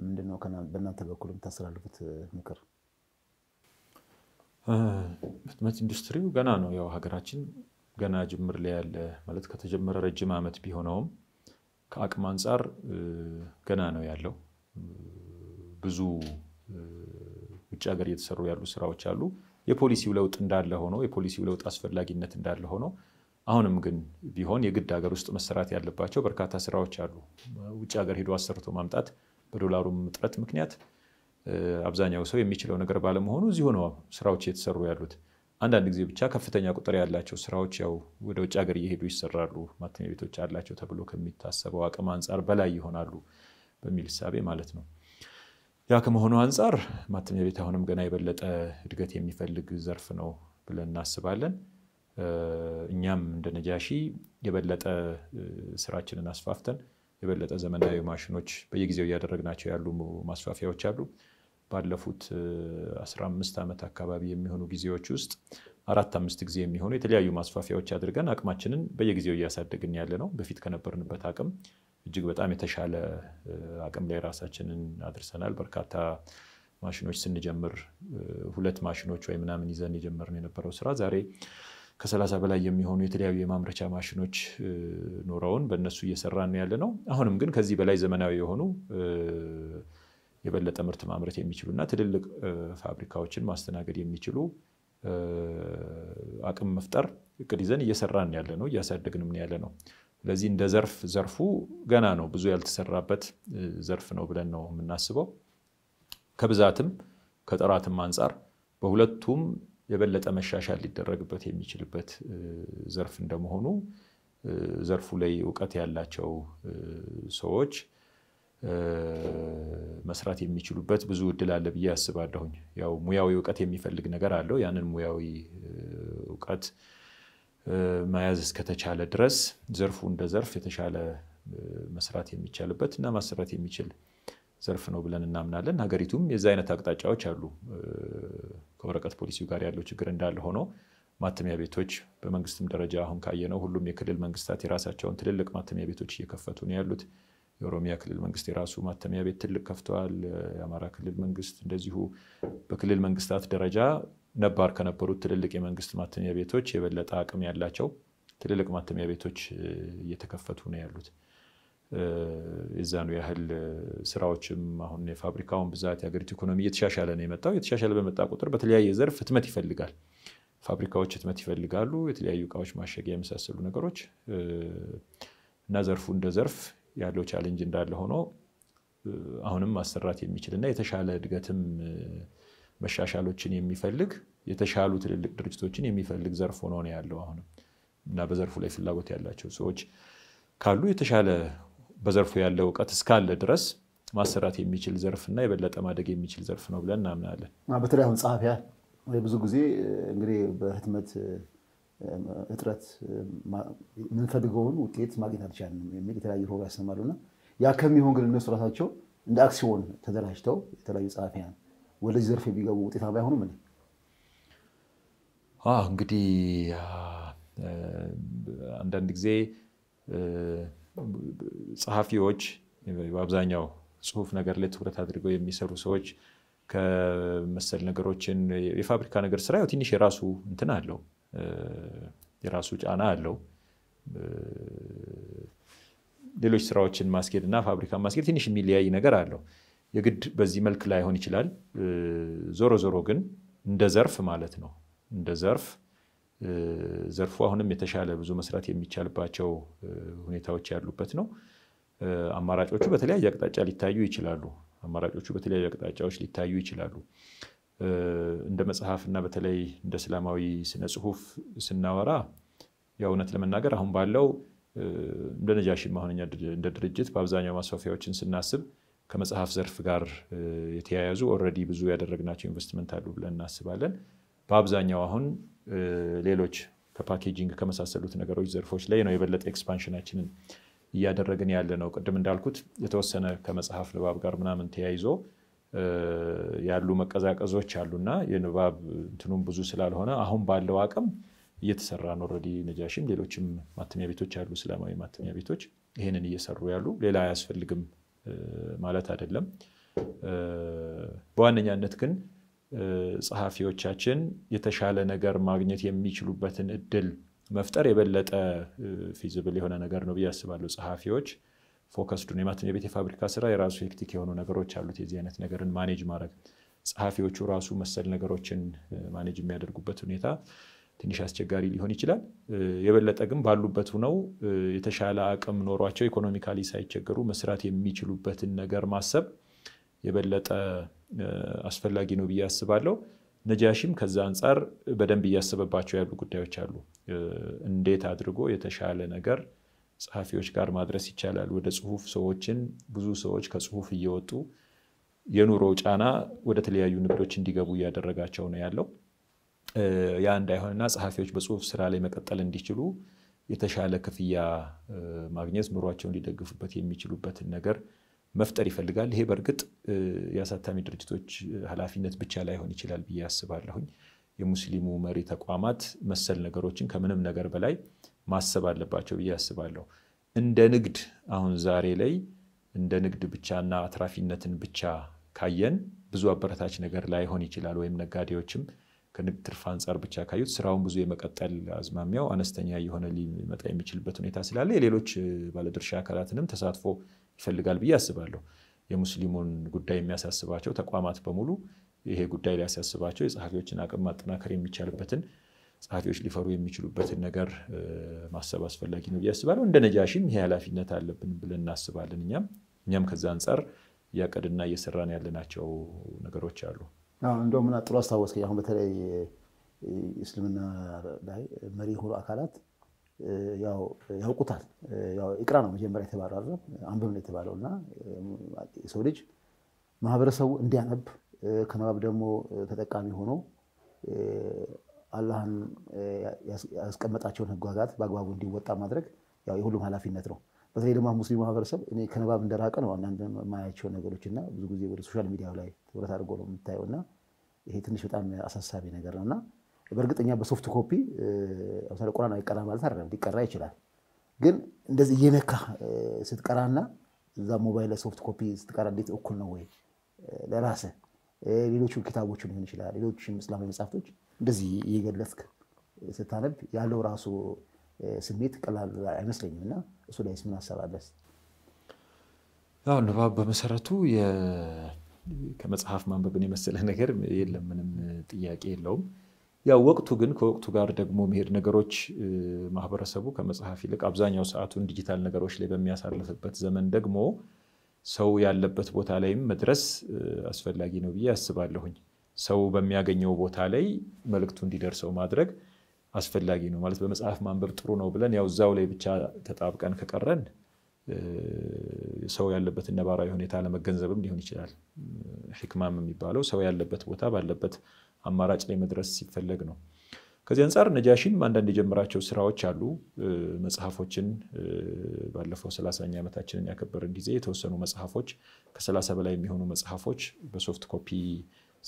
ምንድነው በእናንተ በኩል የምታስተላልፉት ምክር? ህትመት ኢንዱስትሪው ገና ነው። ያው ሀገራችን ገና ጅምር ላይ ያለ ማለት ከተጀመረ ረጅም ዓመት ቢሆነውም ከአቅም አንጻር ገና ነው ያለው። ብዙ ውጭ ሀገር እየተሰሩ ያሉ ስራዎች አሉ። የፖሊሲው ለውጥ እንዳለ ሆኖ የፖሊሲው ለውጥ አስፈላጊነት እንዳለ ሆኖ አሁንም ግን ቢሆን የግድ ሀገር ውስጥ መሰራት ያለባቸው በርካታ ስራዎች አሉ። ውጭ ሀገር ሄዶ አሰርቶ ማምጣት በዶላሩም እጥረት ምክንያት አብዛኛው ሰው የሚችለው ነገር ባለመሆኑ እዚሁ ነው ስራዎች እየተሰሩ ያሉት። አንዳንድ ጊዜ ብቻ ከፍተኛ ቁጥር ያላቸው ስራዎች ያው ወደ ውጭ ሀገር እየሄዱ ይሰራሉ፣ ማተሚያ ቤቶች አላቸው ተብሎ ከሚታሰበው አቅም አንጻር በላይ ይሆናሉ በሚል ሳቤ ማለት ነው። ያ ከመሆኑ አንጻር ማተሚያ ቤት አሁንም ገና የበለጠ እድገት የሚፈልግ ዘርፍ ነው ብለን እናስባለን። እኛም እንደ ነጃሺ የበለጠ ስራችንን አስፋፍተን የበለጠ ዘመናዊ ማሽኖች በየጊዜው እያደረግናቸው ያሉ ማስፋፊያዎች አሉ። ባለፉት 15 ዓመት አካባቢ የሚሆኑ ጊዜዎች ውስጥ አራት አምስት ጊዜ የሚሆኑ የተለያዩ ማስፋፊያዎች አድርገን አቅማችንን በየጊዜው እያሳደግን ያለ ነው። በፊት ከነበርንበት አቅም እጅግ በጣም የተሻለ አቅም ላይ ራሳችንን አድርሰናል። በርካታ ማሽኖች ስንጀምር ሁለት ማሽኖች ወይ ምናምን ይዘን የጀመርን የነበረው ስራ ዛሬ ከሰላሳ በላይ የሚሆኑ የተለያዩ የማምረቻ ማሽኖች ኖረውን በእነሱ እየሰራን ያለ ነው። አሁንም ግን ከዚህ በላይ ዘመናዊ የሆኑ የበለጠ ምርት ማምረት የሚችሉ እና ትልልቅ ፋብሪካዎችን ማስተናገድ የሚችሉ አቅም መፍጠር እቅድ ይዘን እየሰራን ያለ ነው፣ እያሳደግንም ያለ ነው። ስለዚህ እንደ ዘርፍ ዘርፉ ገና ነው፣ ብዙ ያልተሰራበት ዘርፍ ነው ብለን ነው የምናስበው። ከብዛትም ከጥራትም አንጻር በሁለቱም የበለጠ መሻሻል ሊደረግበት የሚችልበት ዘርፍ እንደመሆኑ ዘርፉ ላይ እውቀት ያላቸው ሰዎች መስራት የሚችሉበት ብዙ እድል አለ ብዬ አስባለሁኝ። ያው ሙያዊ እውቀት የሚፈልግ ነገር አለው። ያንን ሙያዊ እውቀት መያዝ እስከተቻለ ድረስ ዘርፉ እንደ ዘርፍ የተሻለ መስራት የሚቻልበት እና ማሰራት የሚችል ዘርፍ ነው ብለን እናምናለን። ሀገሪቱም የዚ አይነት አቅጣጫዎች አሉ። ከወረቀት ፖሊሲው ጋር ያለው ችግር እንዳለ ሆኖ ማተሚያ ቤቶች በመንግስትም ደረጃ አሁን ካየነው ሁሉም የክልል መንግስታት የራሳቸውን ትልልቅ ማተሚያ ቤቶች እየከፈቱ ነው ያሉት። የኦሮሚያ ክልል መንግስት የራሱ ማተሚያ ቤት ትልቅ ከፍተዋል። የአማራ ክልል መንግስት እንደዚሁ። በክልል መንግስታት ደረጃ ነባር ከነበሩት ትልልቅ የመንግስት ማተሚያ ቤቶች የበለጠ አቅም ያላቸው ትልልቅ ማተሚያ ቤቶች እየተከፈቱ ነው ያሉት። የዛኑ ያህል ስራዎችም አሁን የፋብሪካውን ብዛት የሀገሪቱ ኢኮኖሚ እየተሻሻለ ነው የመጣው። እየተሻሻለ በመጣ ቁጥር በተለያየ ዘርፍ ህትመት ይፈልጋል። ፋብሪካዎች ህትመት ይፈልጋሉ። የተለያዩ እቃዎች ማሸጊያ የመሳሰሉ ነገሮች እና ዘርፉ እንደ ዘርፍ ያለው ቻሌንጅ እንዳለ ሆኖ አሁንም ማሰራት የሚችል እና የተሻለ እድገትም መሻሻሎችን የሚፈልግ የተሻሉ ትልልቅ ድርጅቶችን የሚፈልግ ዘርፍ ሆኖ ነው ያለው አሁንም እና በዘርፉ ላይ ፍላጎት ያላቸው ሰዎች ካሉ የተሻለ በዘርፉ ያለ እውቀት እስካለ ድረስ ማሰራት የሚችል ዘርፍና የበለጠ ማደግ የሚችል ዘርፍ ነው ብለን እናምናለን። በተለይ አሁን ጸሐፊያ ብዙ ጊዜ እንግዲህ በህትመት እጥረት የምንፈልገውን ውጤት ማግኘት አልቻልንም የሚል የተለያዩ ሆ ያሰማሉና ያ ከሚሆን ግን እነሱ ራሳቸው እንደ አክሲዮን ተደራጅተው የተለያዩ ጸሐፊያን ወደዚህ ዘርፍ የሚገቡ ውጤታማ አይሆኑም። ምን እንግዲህ አንዳንድ ጊዜ ጸሐፊዎች በአብዛኛው ጽሁፍ ነገር ላይ ትኩረት አድርገው የሚሰሩ ሰዎች ከመሰል ነገሮችን የፋብሪካ ነገር ስራ ትንሽ የራሱ እንትን አለው፣ የራሱ ጫና አለው። ሌሎች ስራዎችን ማስኬድ እና ፋብሪካ ማስኬድ ትንሽ የሚለያይ ነገር አለው። የግድ በዚህ መልክ ላይሆን ይችላል። ዞሮ ዞሮ ግን እንደ ዘርፍ ማለት ነው እንደ ዘርፍ ዘርፉ አሁንም የተሻለ ብዙ መስራት የሚቻልባቸው ሁኔታዎች ያሉበት ነው። አማራጮቹ በተለያየ አቅጣጫ ሊታዩ ይችላሉ። አማራጮቹ በተለያዩ አቅጣጫዎች ሊታዩ ይችላሉ። እንደ መጽሐፍ እና በተለይ እንደ እስላማዊ ስነ ጽሁፍ ስናወራ የእውነት እውነት ለመናገር አሁን ባለው እንደ ነጃሽ ማሆነኛ እንደ ድርጅት በአብዛኛው ማስፋፊያዎችን ስናስብ ከመጽሐፍ ዘርፍ ጋር የተያያዙ ኦልሬዲ ብዙ ያደረግናቸው ኢንቨስትመንት አሉ ብለን እናስባለን። በአብዛኛው አሁን ሌሎች ከፓኬጂንግ ከመሳሰሉት ነገሮች ዘርፎች ላይ ነው የበለጠ ኤክስፓንሽናችንን እያደረግን ያለ ነው። ቅድም እንዳልኩት የተወሰነ ከመጽሐፍ ንባብ ጋር ምናምን ተያይዞ ያሉ መቀዛቀዞች አሉና የንባብ እንትኑም ብዙ ስላልሆነ አሁን ባለው አቅም እየተሰራ ነው። ረዲ ነጃሽም ሌሎችም ማተሚያ ቤቶች አሉ፣ እስላማዊ ማተሚያ ቤቶች ይህንን እየሰሩ ያሉ፣ ሌላ አያስፈልግም ማለት አይደለም። በዋነኛነት ግን ጸሐፊዎቻችን የተሻለ ነገር ማግኘት የሚችሉበትን እድል መፍጠር የበለጠ ፊዚብል የሆነ ነገር ነው ብዬ አስባለሁ። ጸሐፊዎች ፎከስዱ ነው። የማተሚያ ቤት የፋብሪካ ስራ የራሱ ሄክቲክ የሆኑ ነገሮች አሉት። የዚህ አይነት ነገርን ማኔጅ ማድረግ ጸሐፊዎቹ ራሱ መሰል ነገሮችን ማኔጅ የሚያደርጉበት ሁኔታ ትንሽ አስቸጋሪ ሊሆን ይችላል። የበለጠ ግን ባሉበት ሁነው የተሻለ አቅም ኖሯቸው ኢኮኖሚካሊ ሳይቸገሩ መስራት የሚችሉበትን ነገር ማሰብ የበለጠ አስፈላጊ ነው ብዬ አስባለሁ። ነጃሺም ከዛ አንጻር በደንብ እያሰበባቸው ያሉ ጉዳዮች አሉ። እንዴት አድርጎ የተሻለ ነገር ጸሐፊዎች ጋር ማድረስ ይቻላል? ወደ ጽሁፍ ሰዎችን ብዙ ሰዎች ከጽሁፍ እየወጡ የኑሮ ጫና ወደ ተለያዩ ንግዶች እንዲገቡ እያደረጋቸው ነው ያለው። ያ እንዳይሆንና ጸሐፊዎች በጽሁፍ ስራ ላይ መቀጠል እንዲችሉ የተሻለ ክፍያ ማግኘት ኑሯቸው እንዲደግፉበት የሚችሉበትን ነገር መፍጠር ይፈልጋል። ይሄ በእርግጥ የአሳታሚ ድርጅቶች ኃላፊነት ብቻ ላይሆን ይችላል ብዬ አስባለሁኝ። የሙስሊሙ መሪ ተቋማት መሰል ነገሮችን ከምንም ነገር በላይ ማሰብ አለባቸው ብዬ አስባለሁ። እንደ ንግድ አሁን ዛሬ ላይ እንደ ንግድ ብቻና አትራፊነትን ብቻ ካየን ብዙ አበረታች ነገር ላይሆን ይችላል። ወይም ነጋዴዎችም ከንግድ ትርፍ አንጻር ብቻ ካዩት ስራውን ብዙ የመቀጠል አዝማሚያው አነስተኛ የሆነ ሊመጣ የሚችልበት ሁኔታ ስላለ የሌሎች ባለድርሻ አካላትንም ተሳትፎ ይፈልጋል ብዬ አስባለሁ። የሙስሊሙን ጉዳይ የሚያሳስባቸው ተቋማት በሙሉ ይሄ ጉዳይ ሊያሳስባቸው የጸሐፊዎችን አቅም ማጠናከር የሚቻልበትን ጸሐፊዎች ሊፈሩ የሚችሉበትን ነገር ማሰብ አስፈላጊ ነው ብዬ አስባለሁ። እንደ ነጃሽም ይሄ ኃላፊነት አለብን ብለን እናስባለን። እኛም እኛም ከዛ አንጻር እያቀድና እየሰራን ያለናቸው ነገሮች አሉ። እንደምና ጥሩ አስታወስከኝ። አሁን በተለይ እስልምና ላይ መሪ የሆኑ አካላት ያውቁታል። ኢቅራ ነው መጀመሪያ የተባለው አይደለም፣ አንብብ ነው የተባለው እና የሰው ልጅ ማህበረሰቡ እንዲያነብ ከንባብ ደግሞ ተጠቃሚ ሆኖ አላህን ያስቀመጣቸውን ህጓጋት በአግባቡ እንዲወጣ ማድረግ የሁሉም ኃላፊነት ነው። በተለይ ደግሞ ሙስሊሙ ማህበረሰብ እኔ ከንባብ እንደራቀ ነው አንዳንድ የማያቸው ነገሮች እና ብዙ ጊዜ ወደ ሶሻል ሚዲያ ላይ ትኩረት አድርጎ ነው የምታየው እና ይሄ ትንሽ በጣም አሳሳቢ ነገር ነው እና በእርግጠኛ በሶፍት ኮፒ ለምሳሌ አይቀራ ማለት አይደለም፣ ሊቀራ ይችላል። ግን እንደዚህ እየነካ ስትቀራና እዛ ሞባይል ሶፍት ኮፒ ስትቀራ እንዴት እኩል ነው ወይ? ለራስ ሌሎቹ ኪታቦች ሊሆን ይችላል፣ ሌሎችም እስላማዊ መጽሐፍቶች እንደዚህ እየገለጽክ ስታነብ ያለው ራሱ ስሜት ቀላል አይመስለኝም። እና እሱ ላይ ምን አሰባለስ? ያው ንባብ በመሰረቱ ከመጽሐፍ ማንበብን የመሰለ ነገር የለም፣ ምንም ጥያቄ የለውም። ያው ወቅቱ ግን ከወቅቱ ጋር ደግሞ መሄድ ነገሮች ማህበረሰቡ ከመጽሐፍ ይልቅ አብዛኛው ሰዓቱን ዲጂታል ነገሮች ላይ በሚያሳልፍበት ዘመን ደግሞ ሰው ያለበት ቦታ ላይም መድረስ አስፈላጊ ነው ብዬ አስባለሁኝ። ሰው በሚያገኘው ቦታ ላይ መልእክቱ እንዲደርሰው ማድረግ አስፈላጊ ነው ማለት በመጽሐፍ ማንበብ ጥሩ ነው ብለን ያው እዛው ላይ ብቻ ተጣብቀን ከቀረን ሰው ያለበትን ነባራዊ ሁኔታ ለመገንዘብም ሊሆን ይችላል። ሕክማም የሚባለው ሰው ያለበት ቦታ ባለበት አማራጭ ላይ መድረስ ሲፈለግ ነው። ከዚህ አንጻር ነጃሺም አንዳንድ የጀመራቸው ስራዎች አሉ። መጽሐፎችን ባለፈው ሰላሳኛ ዓመታችንን ያከበርን ጊዜ የተወሰኑ መጽሐፎች ከሰላሳ በላይ የሚሆኑ መጽሐፎች በሶፍት ኮፒ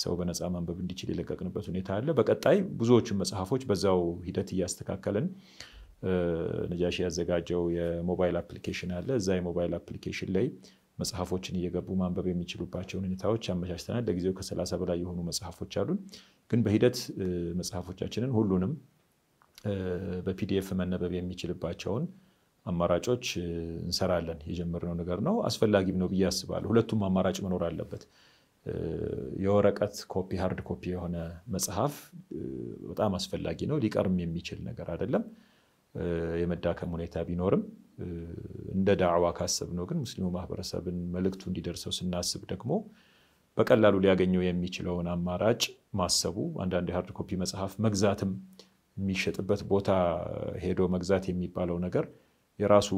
ሰው በነፃ ማንበብ እንዲችል የለቀቅንበት ሁኔታ አለ። በቀጣይ ብዙዎቹን መጽሐፎች በዛው ሂደት እያስተካከልን ነጃሺ ያዘጋጀው የሞባይል አፕሊኬሽን አለ። እዛ የሞባይል አፕሊኬሽን ላይ መጽሐፎችን እየገቡ ማንበብ የሚችሉባቸውን ሁኔታዎች አመቻችተናል። ለጊዜው ከሰላሳ በላይ የሆኑ መጽሐፎች አሉን። ግን በሂደት መጽሐፎቻችንን ሁሉንም በፒዲኤፍ መነበብ የሚችልባቸውን አማራጮች እንሰራለን። የጀመርነው ነገር ነው። አስፈላጊም ነው ብዬ አስባለሁ። ሁለቱም አማራጭ መኖር አለበት። የወረቀት ኮፒ፣ ሃርድ ኮፒ የሆነ መጽሐፍ በጣም አስፈላጊ ነው። ሊቀርም የሚችል ነገር አይደለም። የመዳከም ሁኔታ ቢኖርም እንደ ዳዕዋ ካሰብነው ግን ሙስሊሙ ማህበረሰብን መልእክቱ እንዲደርሰው ስናስብ ደግሞ በቀላሉ ሊያገኘው የሚችለውን አማራጭ ማሰቡ አንዳንድ የሀርድ ኮፒ መጽሐፍ መግዛትም የሚሸጥበት ቦታ ሄዶ መግዛት የሚባለው ነገር የራሱ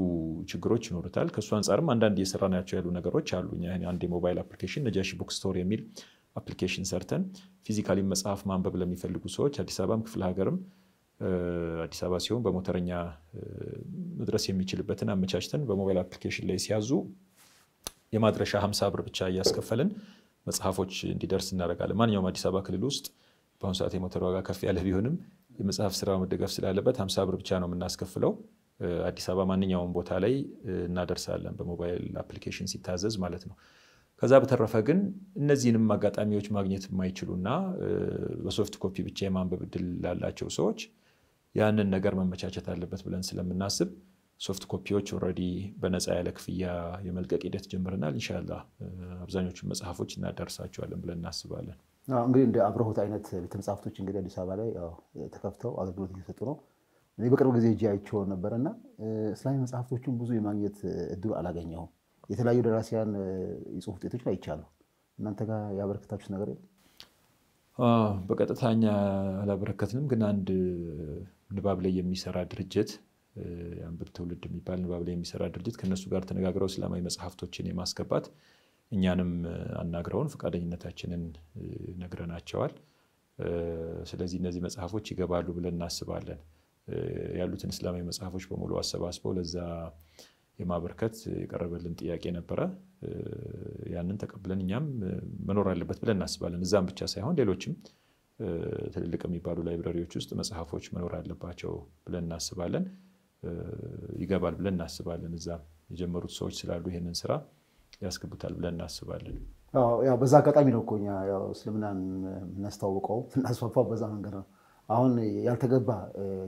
ችግሮች ይኖሩታል። ከእሱ አንጻርም አንዳንድ እየሰራናቸው ያሉ ነገሮች አሉ። አንድ የሞባይል አፕሊኬሽን ነጃሺ ቡክ ስቶር የሚል አፕሊኬሽን ሰርተን ፊዚካሊ መጽሐፍ ማንበብ ለሚፈልጉ ሰዎች አዲስ አበባም ክፍለ ሀገርም አዲስ አበባ ሲሆን በሞተረኛ መድረስ የሚችልበትን አመቻችተን በሞባይል አፕሊኬሽን ላይ ሲያዙ የማድረሻ ሀምሳ ብር ብቻ እያስከፈልን መጽሐፎች እንዲደርስ እናደርጋለን። ማንኛውም አዲስ አበባ ክልል ውስጥ በአሁኑ ሰዓት የሞተር ዋጋ ከፍ ያለ ቢሆንም የመጽሐፍ ስራ መደገፍ ስላለበት ሀምሳ ብር ብቻ ነው የምናስከፍለው። አዲስ አበባ ማንኛውም ቦታ ላይ እናደርሳለን፣ በሞባይል አፕሊኬሽን ሲታዘዝ ማለት ነው። ከዛ በተረፈ ግን እነዚህንም አጋጣሚዎች ማግኘት እና በሶፍት ኮፒ ብቻ የማንበብ እድል ላላቸው ሰዎች ያንን ነገር መመቻቸት አለበት ብለን ስለምናስብ ሶፍት ኮፒዎች ኦልሬዲ በነፃ ያለ ክፍያ የመልቀቅ ሂደት ጀምረናል። እንሻላ አብዛኞቹን መጽሐፎች እናዳርሳቸዋለን ብለን እናስባለን። እንግዲህ እንደ አብረሆት አይነት ቤተ እንግዲህ አዲስ አበባ ላይ ተከፍተው አገልግሎት እየሰጡ ነው። እኔ በቅርብ ጊዜ እጅ አይቼው ነበረ እና እስላሚ መጽሐፍቶችን ብዙ የማግኘት እድሉ አላገኘሁም። የተለያዩ ደራሲያን የጽሁፍ ውጤቶች ይቻሉ። እናንተ ጋር ያበረከታችሁት ነገር የለም? በቀጥታ እኛ አላበረከትንም፣ ግን አንድ ንባብ ላይ የሚሰራ ድርጅት አንብብ ትውልድ የሚባል ንባብ ላይ የሚሰራ ድርጅት ከእነሱ ጋር ተነጋግረው እስላማዊ መጽሐፍቶችን የማስገባት እኛንም አናግረውን ፈቃደኝነታችንን ነግረናቸዋል። ስለዚህ እነዚህ መጽሐፎች ይገባሉ ብለን እናስባለን። ያሉትን እስላማዊ መጽሐፎች በሙሉ አሰባስበው ለዛ የማበርከት የቀረበልን ጥያቄ ነበረ። ያንን ተቀብለን እኛም መኖር አለበት ብለን እናስባለን። እዛም ብቻ ሳይሆን ሌሎችም ትልልቅ የሚባሉ ላይብረሪዎች ውስጥ መጽሐፎች መኖር አለባቸው ብለን እናስባለን። ይገባል ብለን እናስባለን። እዛ የጀመሩት ሰዎች ስላሉ ይህንን ስራ ያስገቡታል ብለን እናስባለን። ያው በዛ አጋጣሚ ነው እኮኛ እስልምና ያው የምናስተዋውቀው *laughs* በዛ መንገድ ነው። አሁን ያልተገባ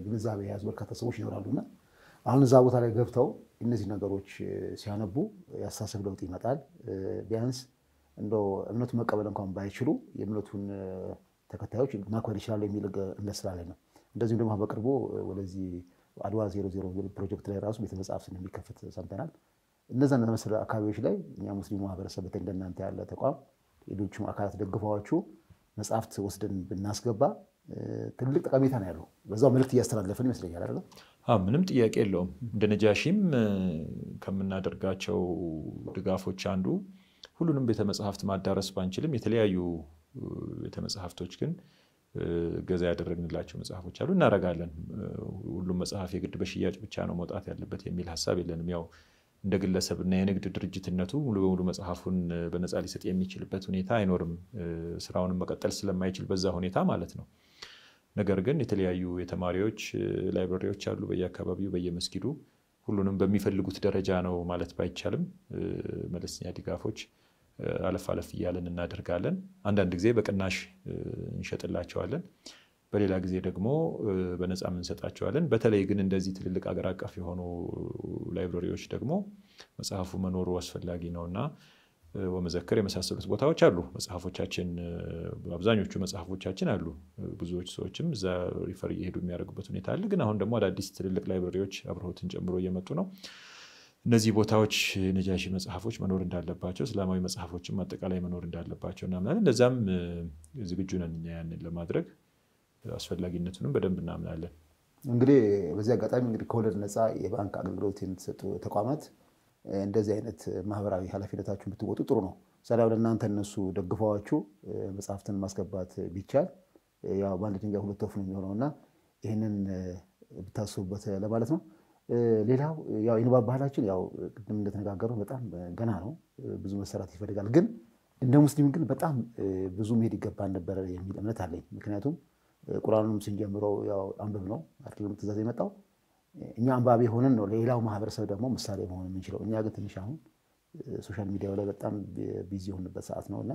ግንዛቤ የያዙ በርካታ ሰዎች ይኖራሉና አሁን እዛ ቦታ ላይ ገብተው እነዚህ ነገሮች ሲያነቡ የአስተሳሰብ ለውጥ ይመጣል። ቢያንስ እንደው እምነቱን መቀበል እንኳን ባይችሉ የእምነቱን ተከታዮች ማክበር ይችላሉ የሚል እምነት ስላለኝ ነው። እንደዚሁም ደግሞ በቅርቡ ወደዚህ አድዋ ዜሮ ዜሮ ፕሮጀክት ላይ ራሱ ቤተመጽሐፍ መጽሐፍት እንደሚከፈት ሰምተናል። እነዛን መሰል አካባቢዎች ላይ እኛ ሙስሊሙ ማህበረሰብ በተለይ እንደናንተ ያለ ተቋም ሌሎቹ አካላት ደግፈዋችሁ መጽሐፍት ወስደን ብናስገባ ትልቅ ጠቀሜታ ነው ያለው። በዛው መልእክት እያስተላለፍን ይመስለኛል አይደለ? ምንም ጥያቄ የለውም። እንደ ነጃሺም ከምናደርጋቸው ድጋፎች አንዱ ሁሉንም ቤተመጽሐፍት ማዳረስ ባንችልም የተለያዩ ቤተ መጽሐፍቶች ግን ገዛ ያደረግንላቸው መጽሐፎች አሉ። እናረጋለን። ሁሉም መጽሐፍ የግድ በሽያጭ ብቻ ነው መውጣት ያለበት የሚል ሀሳብ የለንም። ያው እንደ ግለሰብ እና የንግድ ድርጅትነቱ ሙሉ በሙሉ መጽሐፉን በነፃ ሊሰጥ የሚችልበት ሁኔታ አይኖርም። ስራውንም መቀጠል ስለማይችል በዛ ሁኔታ ማለት ነው። ነገር ግን የተለያዩ የተማሪዎች ላይብረሪዎች አሉ በየአካባቢው በየመስጊዱ። ሁሉንም በሚፈልጉት ደረጃ ነው ማለት ባይቻልም መለስተኛ ድጋፎች አለፍ አለፍ እያለን እናደርጋለን። አንዳንድ ጊዜ በቅናሽ እንሸጥላቸዋለን፣ በሌላ ጊዜ ደግሞ በነፃም እንሰጣቸዋለን። በተለይ ግን እንደዚህ ትልልቅ አገር አቀፍ የሆኑ ላይብረሪዎች ደግሞ መጽሐፉ መኖሩ አስፈላጊ ነው እና ወመዘክር የመሳሰሉት ቦታዎች አሉ። መጽሐፎቻችን አብዛኞቹ መጽሐፎቻችን አሉ። ብዙዎች ሰዎችም እዛ ሪፈር እየሄዱ የሚያደርጉበት ሁኔታ አለ። ግን አሁን ደግሞ አዳዲስ ትልልቅ ላይብረሪዎች አብርሆትን ጨምሮ እየመጡ ነው። እነዚህ ቦታዎች ነጃሺ መጽሐፎች መኖር እንዳለባቸው እስላማዊ መጽሐፎችም አጠቃላይ መኖር እንዳለባቸው እናምናለን። እንደዛም ዝግጁ ነን ያንን ለማድረግ አስፈላጊነቱንም በደንብ እናምናለን። እንግዲህ በዚህ አጋጣሚ እንግዲህ ከወለድ ነፃ የባንክ አገልግሎት የምትሰጡ ተቋማት እንደዚህ አይነት ማህበራዊ ኃላፊነታችሁን ብትወጡ ጥሩ ነው። ምሳሌ አሁን እናንተ እነሱ ደግፈዋችሁ መጽሐፍትን ማስገባት ቢቻል ያው በአንድ ድንጋይ ሁለት ወፍ ነው የሚሆነው እና ይህንን ብታስቡበት ለማለት ነው። ሌላው ያው የንባብ ባህላችን ያው ቅድም እንደተነጋገሩ በጣም ገና ነው፣ ብዙ መሰራት ይፈልጋል። ግን እንደ ሙስሊም ግን በጣም ብዙ መሄድ ይገባን ነበር የሚል እምነት አለኝ። ምክንያቱም ቁርአኑም ስንጀምረው ያው አንብብ ነው አይደለም ትእዛዝ የመጣው እኛ አንባቢ ሆነን ነው ለሌላው ማህበረሰብ ደግሞ ምሳሌ መሆን የምንችለው። እኛ ግን ትንሽ አሁን ሶሻል ሚዲያው ላይ በጣም ቢዚ የሆንበት ሰዓት ነው እና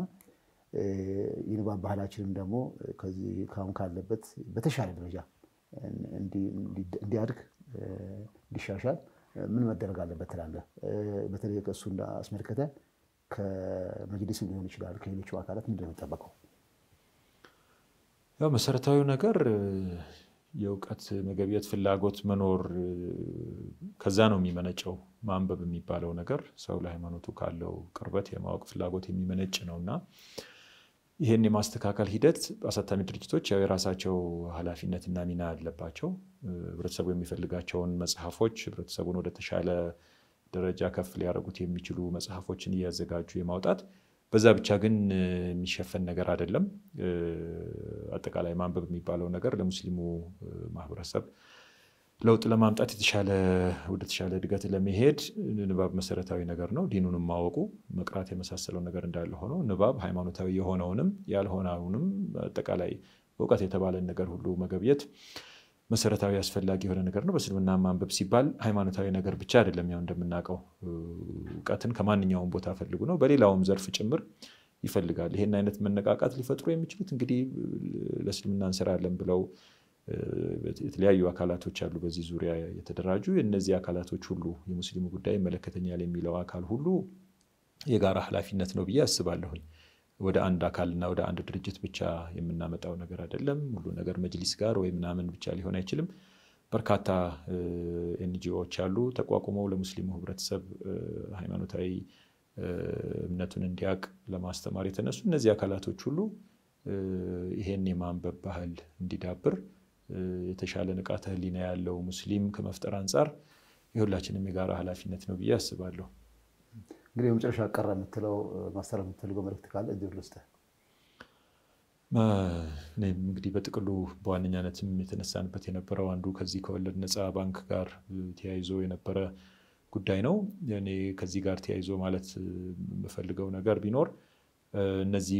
የንባብ ባህላችንም ደግሞ ከዚህ ካሁን ካለበት በተሻለ ደረጃ እንዲያድግ እንዲሻሻል ምን መደረግ አለበት ትላለህ? በተለይ ከእሱ አስመልክተ ከመጅሊስ ሊሆን ይችላል ከሌሎቹ አካላት ምንድን ነው የሚጠበቀው? ያው መሰረታዊው ነገር የእውቀት መገብየት ፍላጎት መኖር ከዛ ነው የሚመነጨው። ማንበብ የሚባለው ነገር ሰው ለሃይማኖቱ ካለው ቅርበት የማወቅ ፍላጎት የሚመነጭ ነው እና ይህን የማስተካከል ሂደት አሳታሚ ድርጅቶች ያው የራሳቸው ኃላፊነትና ሚና አለባቸው። ህብረተሰቡ የሚፈልጋቸውን መጽሐፎች ህብረተሰቡን ወደ ተሻለ ደረጃ ከፍ ሊያደርጉት የሚችሉ መጽሐፎችን እያዘጋጁ የማውጣት በዛ ብቻ ግን የሚሸፈን ነገር አይደለም። አጠቃላይ ማንበብ የሚባለው ነገር ለሙስሊሙ ማህበረሰብ ለውጥ ለማምጣት የተሻለ ወደ ተሻለ እድገት ለመሄድ ንባብ መሰረታዊ ነገር ነው። ዲኑንም ማወቁ መቅራት የመሳሰለው ነገር እንዳለ ሆኖ ንባብ ሃይማኖታዊ የሆነውንም ያልሆነውንም አጠቃላይ እውቀት የተባለን ነገር ሁሉ መገብየት መሰረታዊ አስፈላጊ የሆነ ነገር ነው። በእስልምና ማንበብ ሲባል ሃይማኖታዊ ነገር ብቻ አይደለም። ያው እንደምናውቀው እውቀትን ከማንኛውም ቦታ ፈልጉ ነው፣ በሌላውም ዘርፍ ጭምር ይፈልጋል። ይሄን አይነት መነቃቃት ሊፈጥሩ የሚችሉት እንግዲህ ለእስልምና እንሰራለን ብለው የተለያዩ አካላቶች አሉ በዚህ ዙሪያ የተደራጁ። እነዚህ አካላቶች ሁሉ የሙስሊሙ ጉዳይ ይመለከተኛል የሚለው አካል ሁሉ የጋራ ኃላፊነት ነው ብዬ አስባለሁኝ። ወደ አንድ አካልና ወደ አንድ ድርጅት ብቻ የምናመጣው ነገር አይደለም። ሁሉ ነገር መጅሊስ ጋር ወይ ምናምን ብቻ ሊሆን አይችልም። በርካታ ኤንጂኦዎች አሉ ተቋቁመው ለሙስሊሙ ህብረተሰብ ሃይማኖታዊ እምነቱን እንዲያውቅ ለማስተማር የተነሱ እነዚህ አካላቶች ሁሉ ይሄን የማንበብ ባህል እንዲዳብር የተሻለ ንቃተ ህሊና ያለው ሙስሊም ከመፍጠር አንጻር የሁላችንም የጋራ ኃላፊነት ነው ብዬ አስባለሁ። እንግዲህ በመጨረሻ ቀረ የምትለው ማስተላለፍ የምትፈልገው መልዕክት ካለ እድል ውስጥ እንግዲህ በጥቅሉ በዋነኛነትም የተነሳንበት የነበረው አንዱ ከዚህ ከወለድ ነፃ ባንክ ጋር ተያይዞ የነበረ ጉዳይ ነው። እኔ ከዚህ ጋር ተያይዞ ማለት የምፈልገው ነገር ቢኖር እነዚህ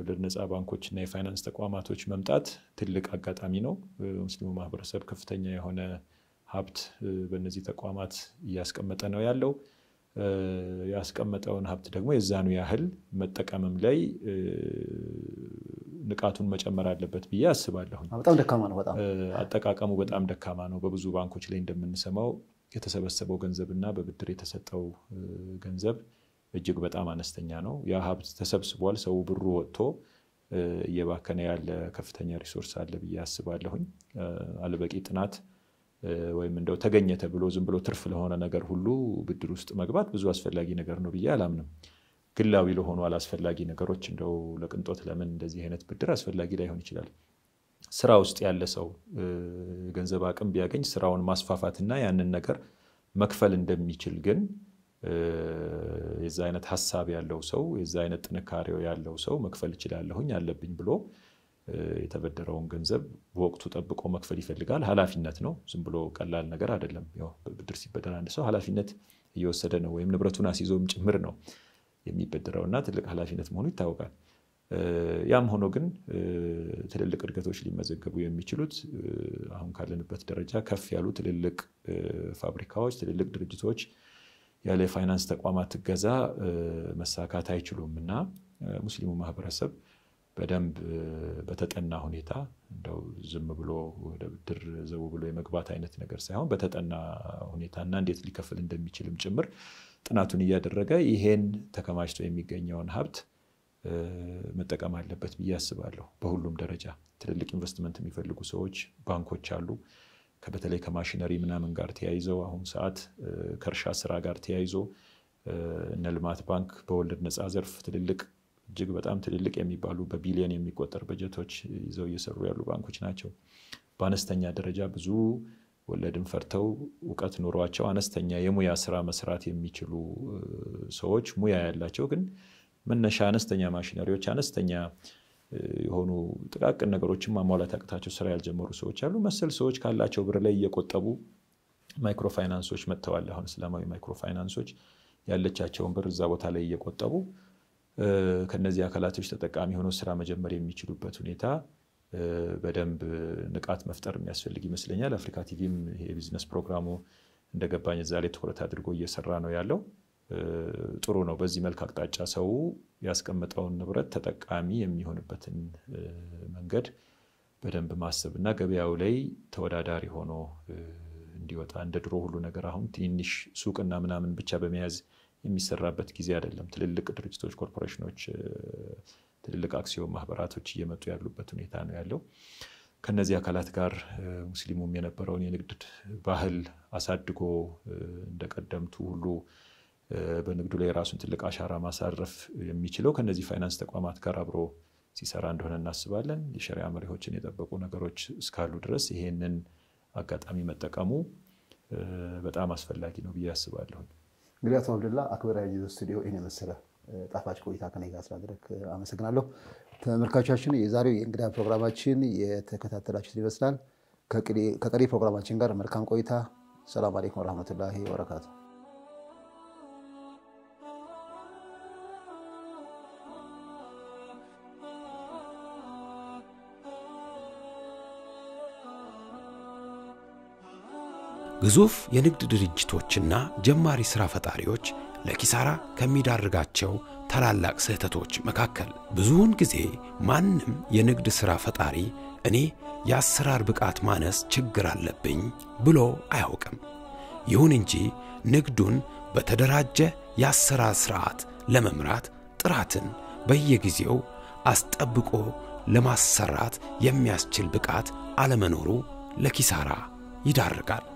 ወደ ነፃ ባንኮችና የፋይናንስ ተቋማቶች መምጣት ትልቅ አጋጣሚ ነው። ሙስሊሙ ማህበረሰብ ከፍተኛ የሆነ ሀብት በእነዚህ ተቋማት እያስቀመጠ ነው ያለው። ያስቀመጠውን ሀብት ደግሞ የዛኑ ያህል መጠቀምም ላይ ንቃቱን መጨመር አለበት ብዬ አስባለሁ። በጣም ደካማ ነው። በጣም አጠቃቀሙ በጣም ደካማ ነው። በብዙ ባንኮች ላይ እንደምንሰማው የተሰበሰበው ገንዘብ እና በብድር የተሰጠው ገንዘብ እጅግ በጣም አነስተኛ ነው። ያ ሀብት ተሰብስቧል። ሰው ብሩ ወጥቶ እየባከነ ያለ ከፍተኛ ሪሶርስ አለ ብዬ አስባለሁኝ። አለበቂ ጥናት ወይም እንደው ተገኘ ተብሎ ዝም ብሎ ትርፍ ለሆነ ነገር ሁሉ ብድር ውስጥ መግባት ብዙ አስፈላጊ ነገር ነው ብዬ አላምንም። ግላዊ ለሆኑ አላስፈላጊ ነገሮች እንደው ለቅንጦት ለምን እንደዚህ አይነት ብድር አስፈላጊ ላይሆን ይችላል። ስራ ውስጥ ያለ ሰው ገንዘብ አቅም ቢያገኝ ስራውን ማስፋፋትና ያንን ነገር መክፈል እንደሚችል ግን የዛ አይነት ሀሳብ ያለው ሰው የዛ አይነት ጥንካሬው ያለው ሰው መክፈል እችላለሁኝ አለብኝ ብሎ የተበደረውን ገንዘብ በወቅቱ ጠብቆ መክፈል ይፈልጋል። ኃላፊነት ነው፣ ዝም ብሎ ቀላል ነገር አይደለም። ብድር ሲበደር አንድ ሰው ኃላፊነት እየወሰደ ነው፣ ወይም ንብረቱን አስይዞም ጭምር ነው የሚበደረውእና ትልቅ ኃላፊነት መሆኑ ይታወቃል። ያም ሆኖ ግን ትልልቅ እድገቶች ሊመዘገቡ የሚችሉት አሁን ካለንበት ደረጃ ከፍ ያሉ ትልልቅ ፋብሪካዎች፣ ትልልቅ ድርጅቶች ያለ የፋይናንስ ተቋማት እገዛ መሳካት አይችሉም እና ሙስሊሙ ማህበረሰብ በደንብ በተጠና ሁኔታ እንደው ዝም ብሎ ወደ ብድር ዘው ብሎ የመግባት አይነት ነገር ሳይሆን በተጠና ሁኔታ እና እንዴት ሊከፍል እንደሚችልም ጭምር ጥናቱን እያደረገ ይሄን ተከማችቶ የሚገኘውን ሀብት መጠቀም አለበት ብዬ አስባለሁ። በሁሉም ደረጃ ትልልቅ ኢንቨስትመንት የሚፈልጉ ሰዎች ባንኮች አሉ። በተለይ ከማሽነሪ ምናምን ጋር ተያይዘው አሁን ሰዓት ከእርሻ ስራ ጋር ተያይዞ እነ ልማት ባንክ በወለድ ነፃ ዘርፍ ትልልቅ እጅግ በጣም ትልልቅ የሚባሉ በቢሊዮን የሚቆጠር በጀቶች ይዘው እየሰሩ ያሉ ባንኮች ናቸው። በአነስተኛ ደረጃ ብዙ ወለድን ፈርተው እውቀት ኑሯቸው አነስተኛ የሙያ ስራ መስራት የሚችሉ ሰዎች ሙያ ያላቸው ግን መነሻ አነስተኛ ማሽነሪዎች አነስተኛ የሆኑ ጥቃቅን ነገሮችን ማሟላት አቅታቸው ስራ ያልጀመሩ ሰዎች አሉ። መሰል ሰዎች ካላቸው ብር ላይ እየቆጠቡ ማይክሮፋይናንሶች መጥተዋል። አሁን እስላማዊ ማይክሮፋይናንሶች ያለቻቸውን ብር እዛ ቦታ ላይ እየቆጠቡ ከነዚህ አካላቶች ተጠቃሚ ሆነው ስራ መጀመር የሚችሉበት ሁኔታ በደንብ ንቃት መፍጠር የሚያስፈልግ ይመስለኛል። አፍሪካ ቲቪም የቢዝነስ ፕሮግራሙ እንደገባኝ እዛ ላይ ትኩረት አድርጎ እየሰራ ነው ያለው። ጥሩ ነው። በዚህ መልክ አቅጣጫ ሰው ያስቀመጠውን ንብረት ተጠቃሚ የሚሆንበትን መንገድ በደንብ ማሰብ እና ገበያው ላይ ተወዳዳሪ ሆኖ እንዲወጣ እንደ ድሮ ሁሉ ነገር አሁን ትንሽ ሱቅና ምናምን ብቻ በመያዝ የሚሰራበት ጊዜ አይደለም። ትልልቅ ድርጅቶች፣ ኮርፖሬሽኖች፣ ትልልቅ አክሲዮን ማህበራቶች እየመጡ ያሉበት ሁኔታ ነው ያለው። ከነዚህ አካላት ጋር ሙስሊሙም የነበረውን የንግድ ባህል አሳድጎ እንደቀደምቱ ሁሉ በንግዱ ላይ የራሱን ትልቅ አሻራ ማሳረፍ የሚችለው ከነዚህ ፋይናንስ ተቋማት ጋር አብሮ ሲሰራ እንደሆነ እናስባለን። የሸሪያ መሪዎችን የጠበቁ ነገሮች እስካሉ ድረስ ይሄንን አጋጣሚ መጠቀሙ በጣም አስፈላጊ ነው ብዬ አስባለሁ። እንግዲህ አቶ አብደላ አክበራ ያጅዞ ስቱዲዮ ይህን የመሰለ ጣፋጭ ቆይታ ከኔ ጋር ስላደረግ አመሰግናለሁ። ተመልካቾቻችን የዛሬው የእንግዳ ፕሮግራማችን የተከታተላችሁት ይመስላል። ከቀሪ ፕሮግራማችን ጋር መልካም ቆይታ። ሰላም አለይኩም ወረሕመቱላሂ ወበረካቱ። ግዙፍ የንግድ ድርጅቶችና ጀማሪ ሥራ ፈጣሪዎች ለኪሳራ ከሚዳርጋቸው ታላላቅ ስህተቶች መካከል ብዙውን ጊዜ ማንም የንግድ ሥራ ፈጣሪ እኔ የአሰራር ብቃት ማነስ ችግር አለብኝ ብሎ አያውቅም። ይሁን እንጂ ንግዱን በተደራጀ የአሰራር ሥርዓት ለመምራት ጥራትን በየጊዜው አስጠብቆ ለማሰራት የሚያስችል ብቃት አለመኖሩ ለኪሳራ ይዳርጋል።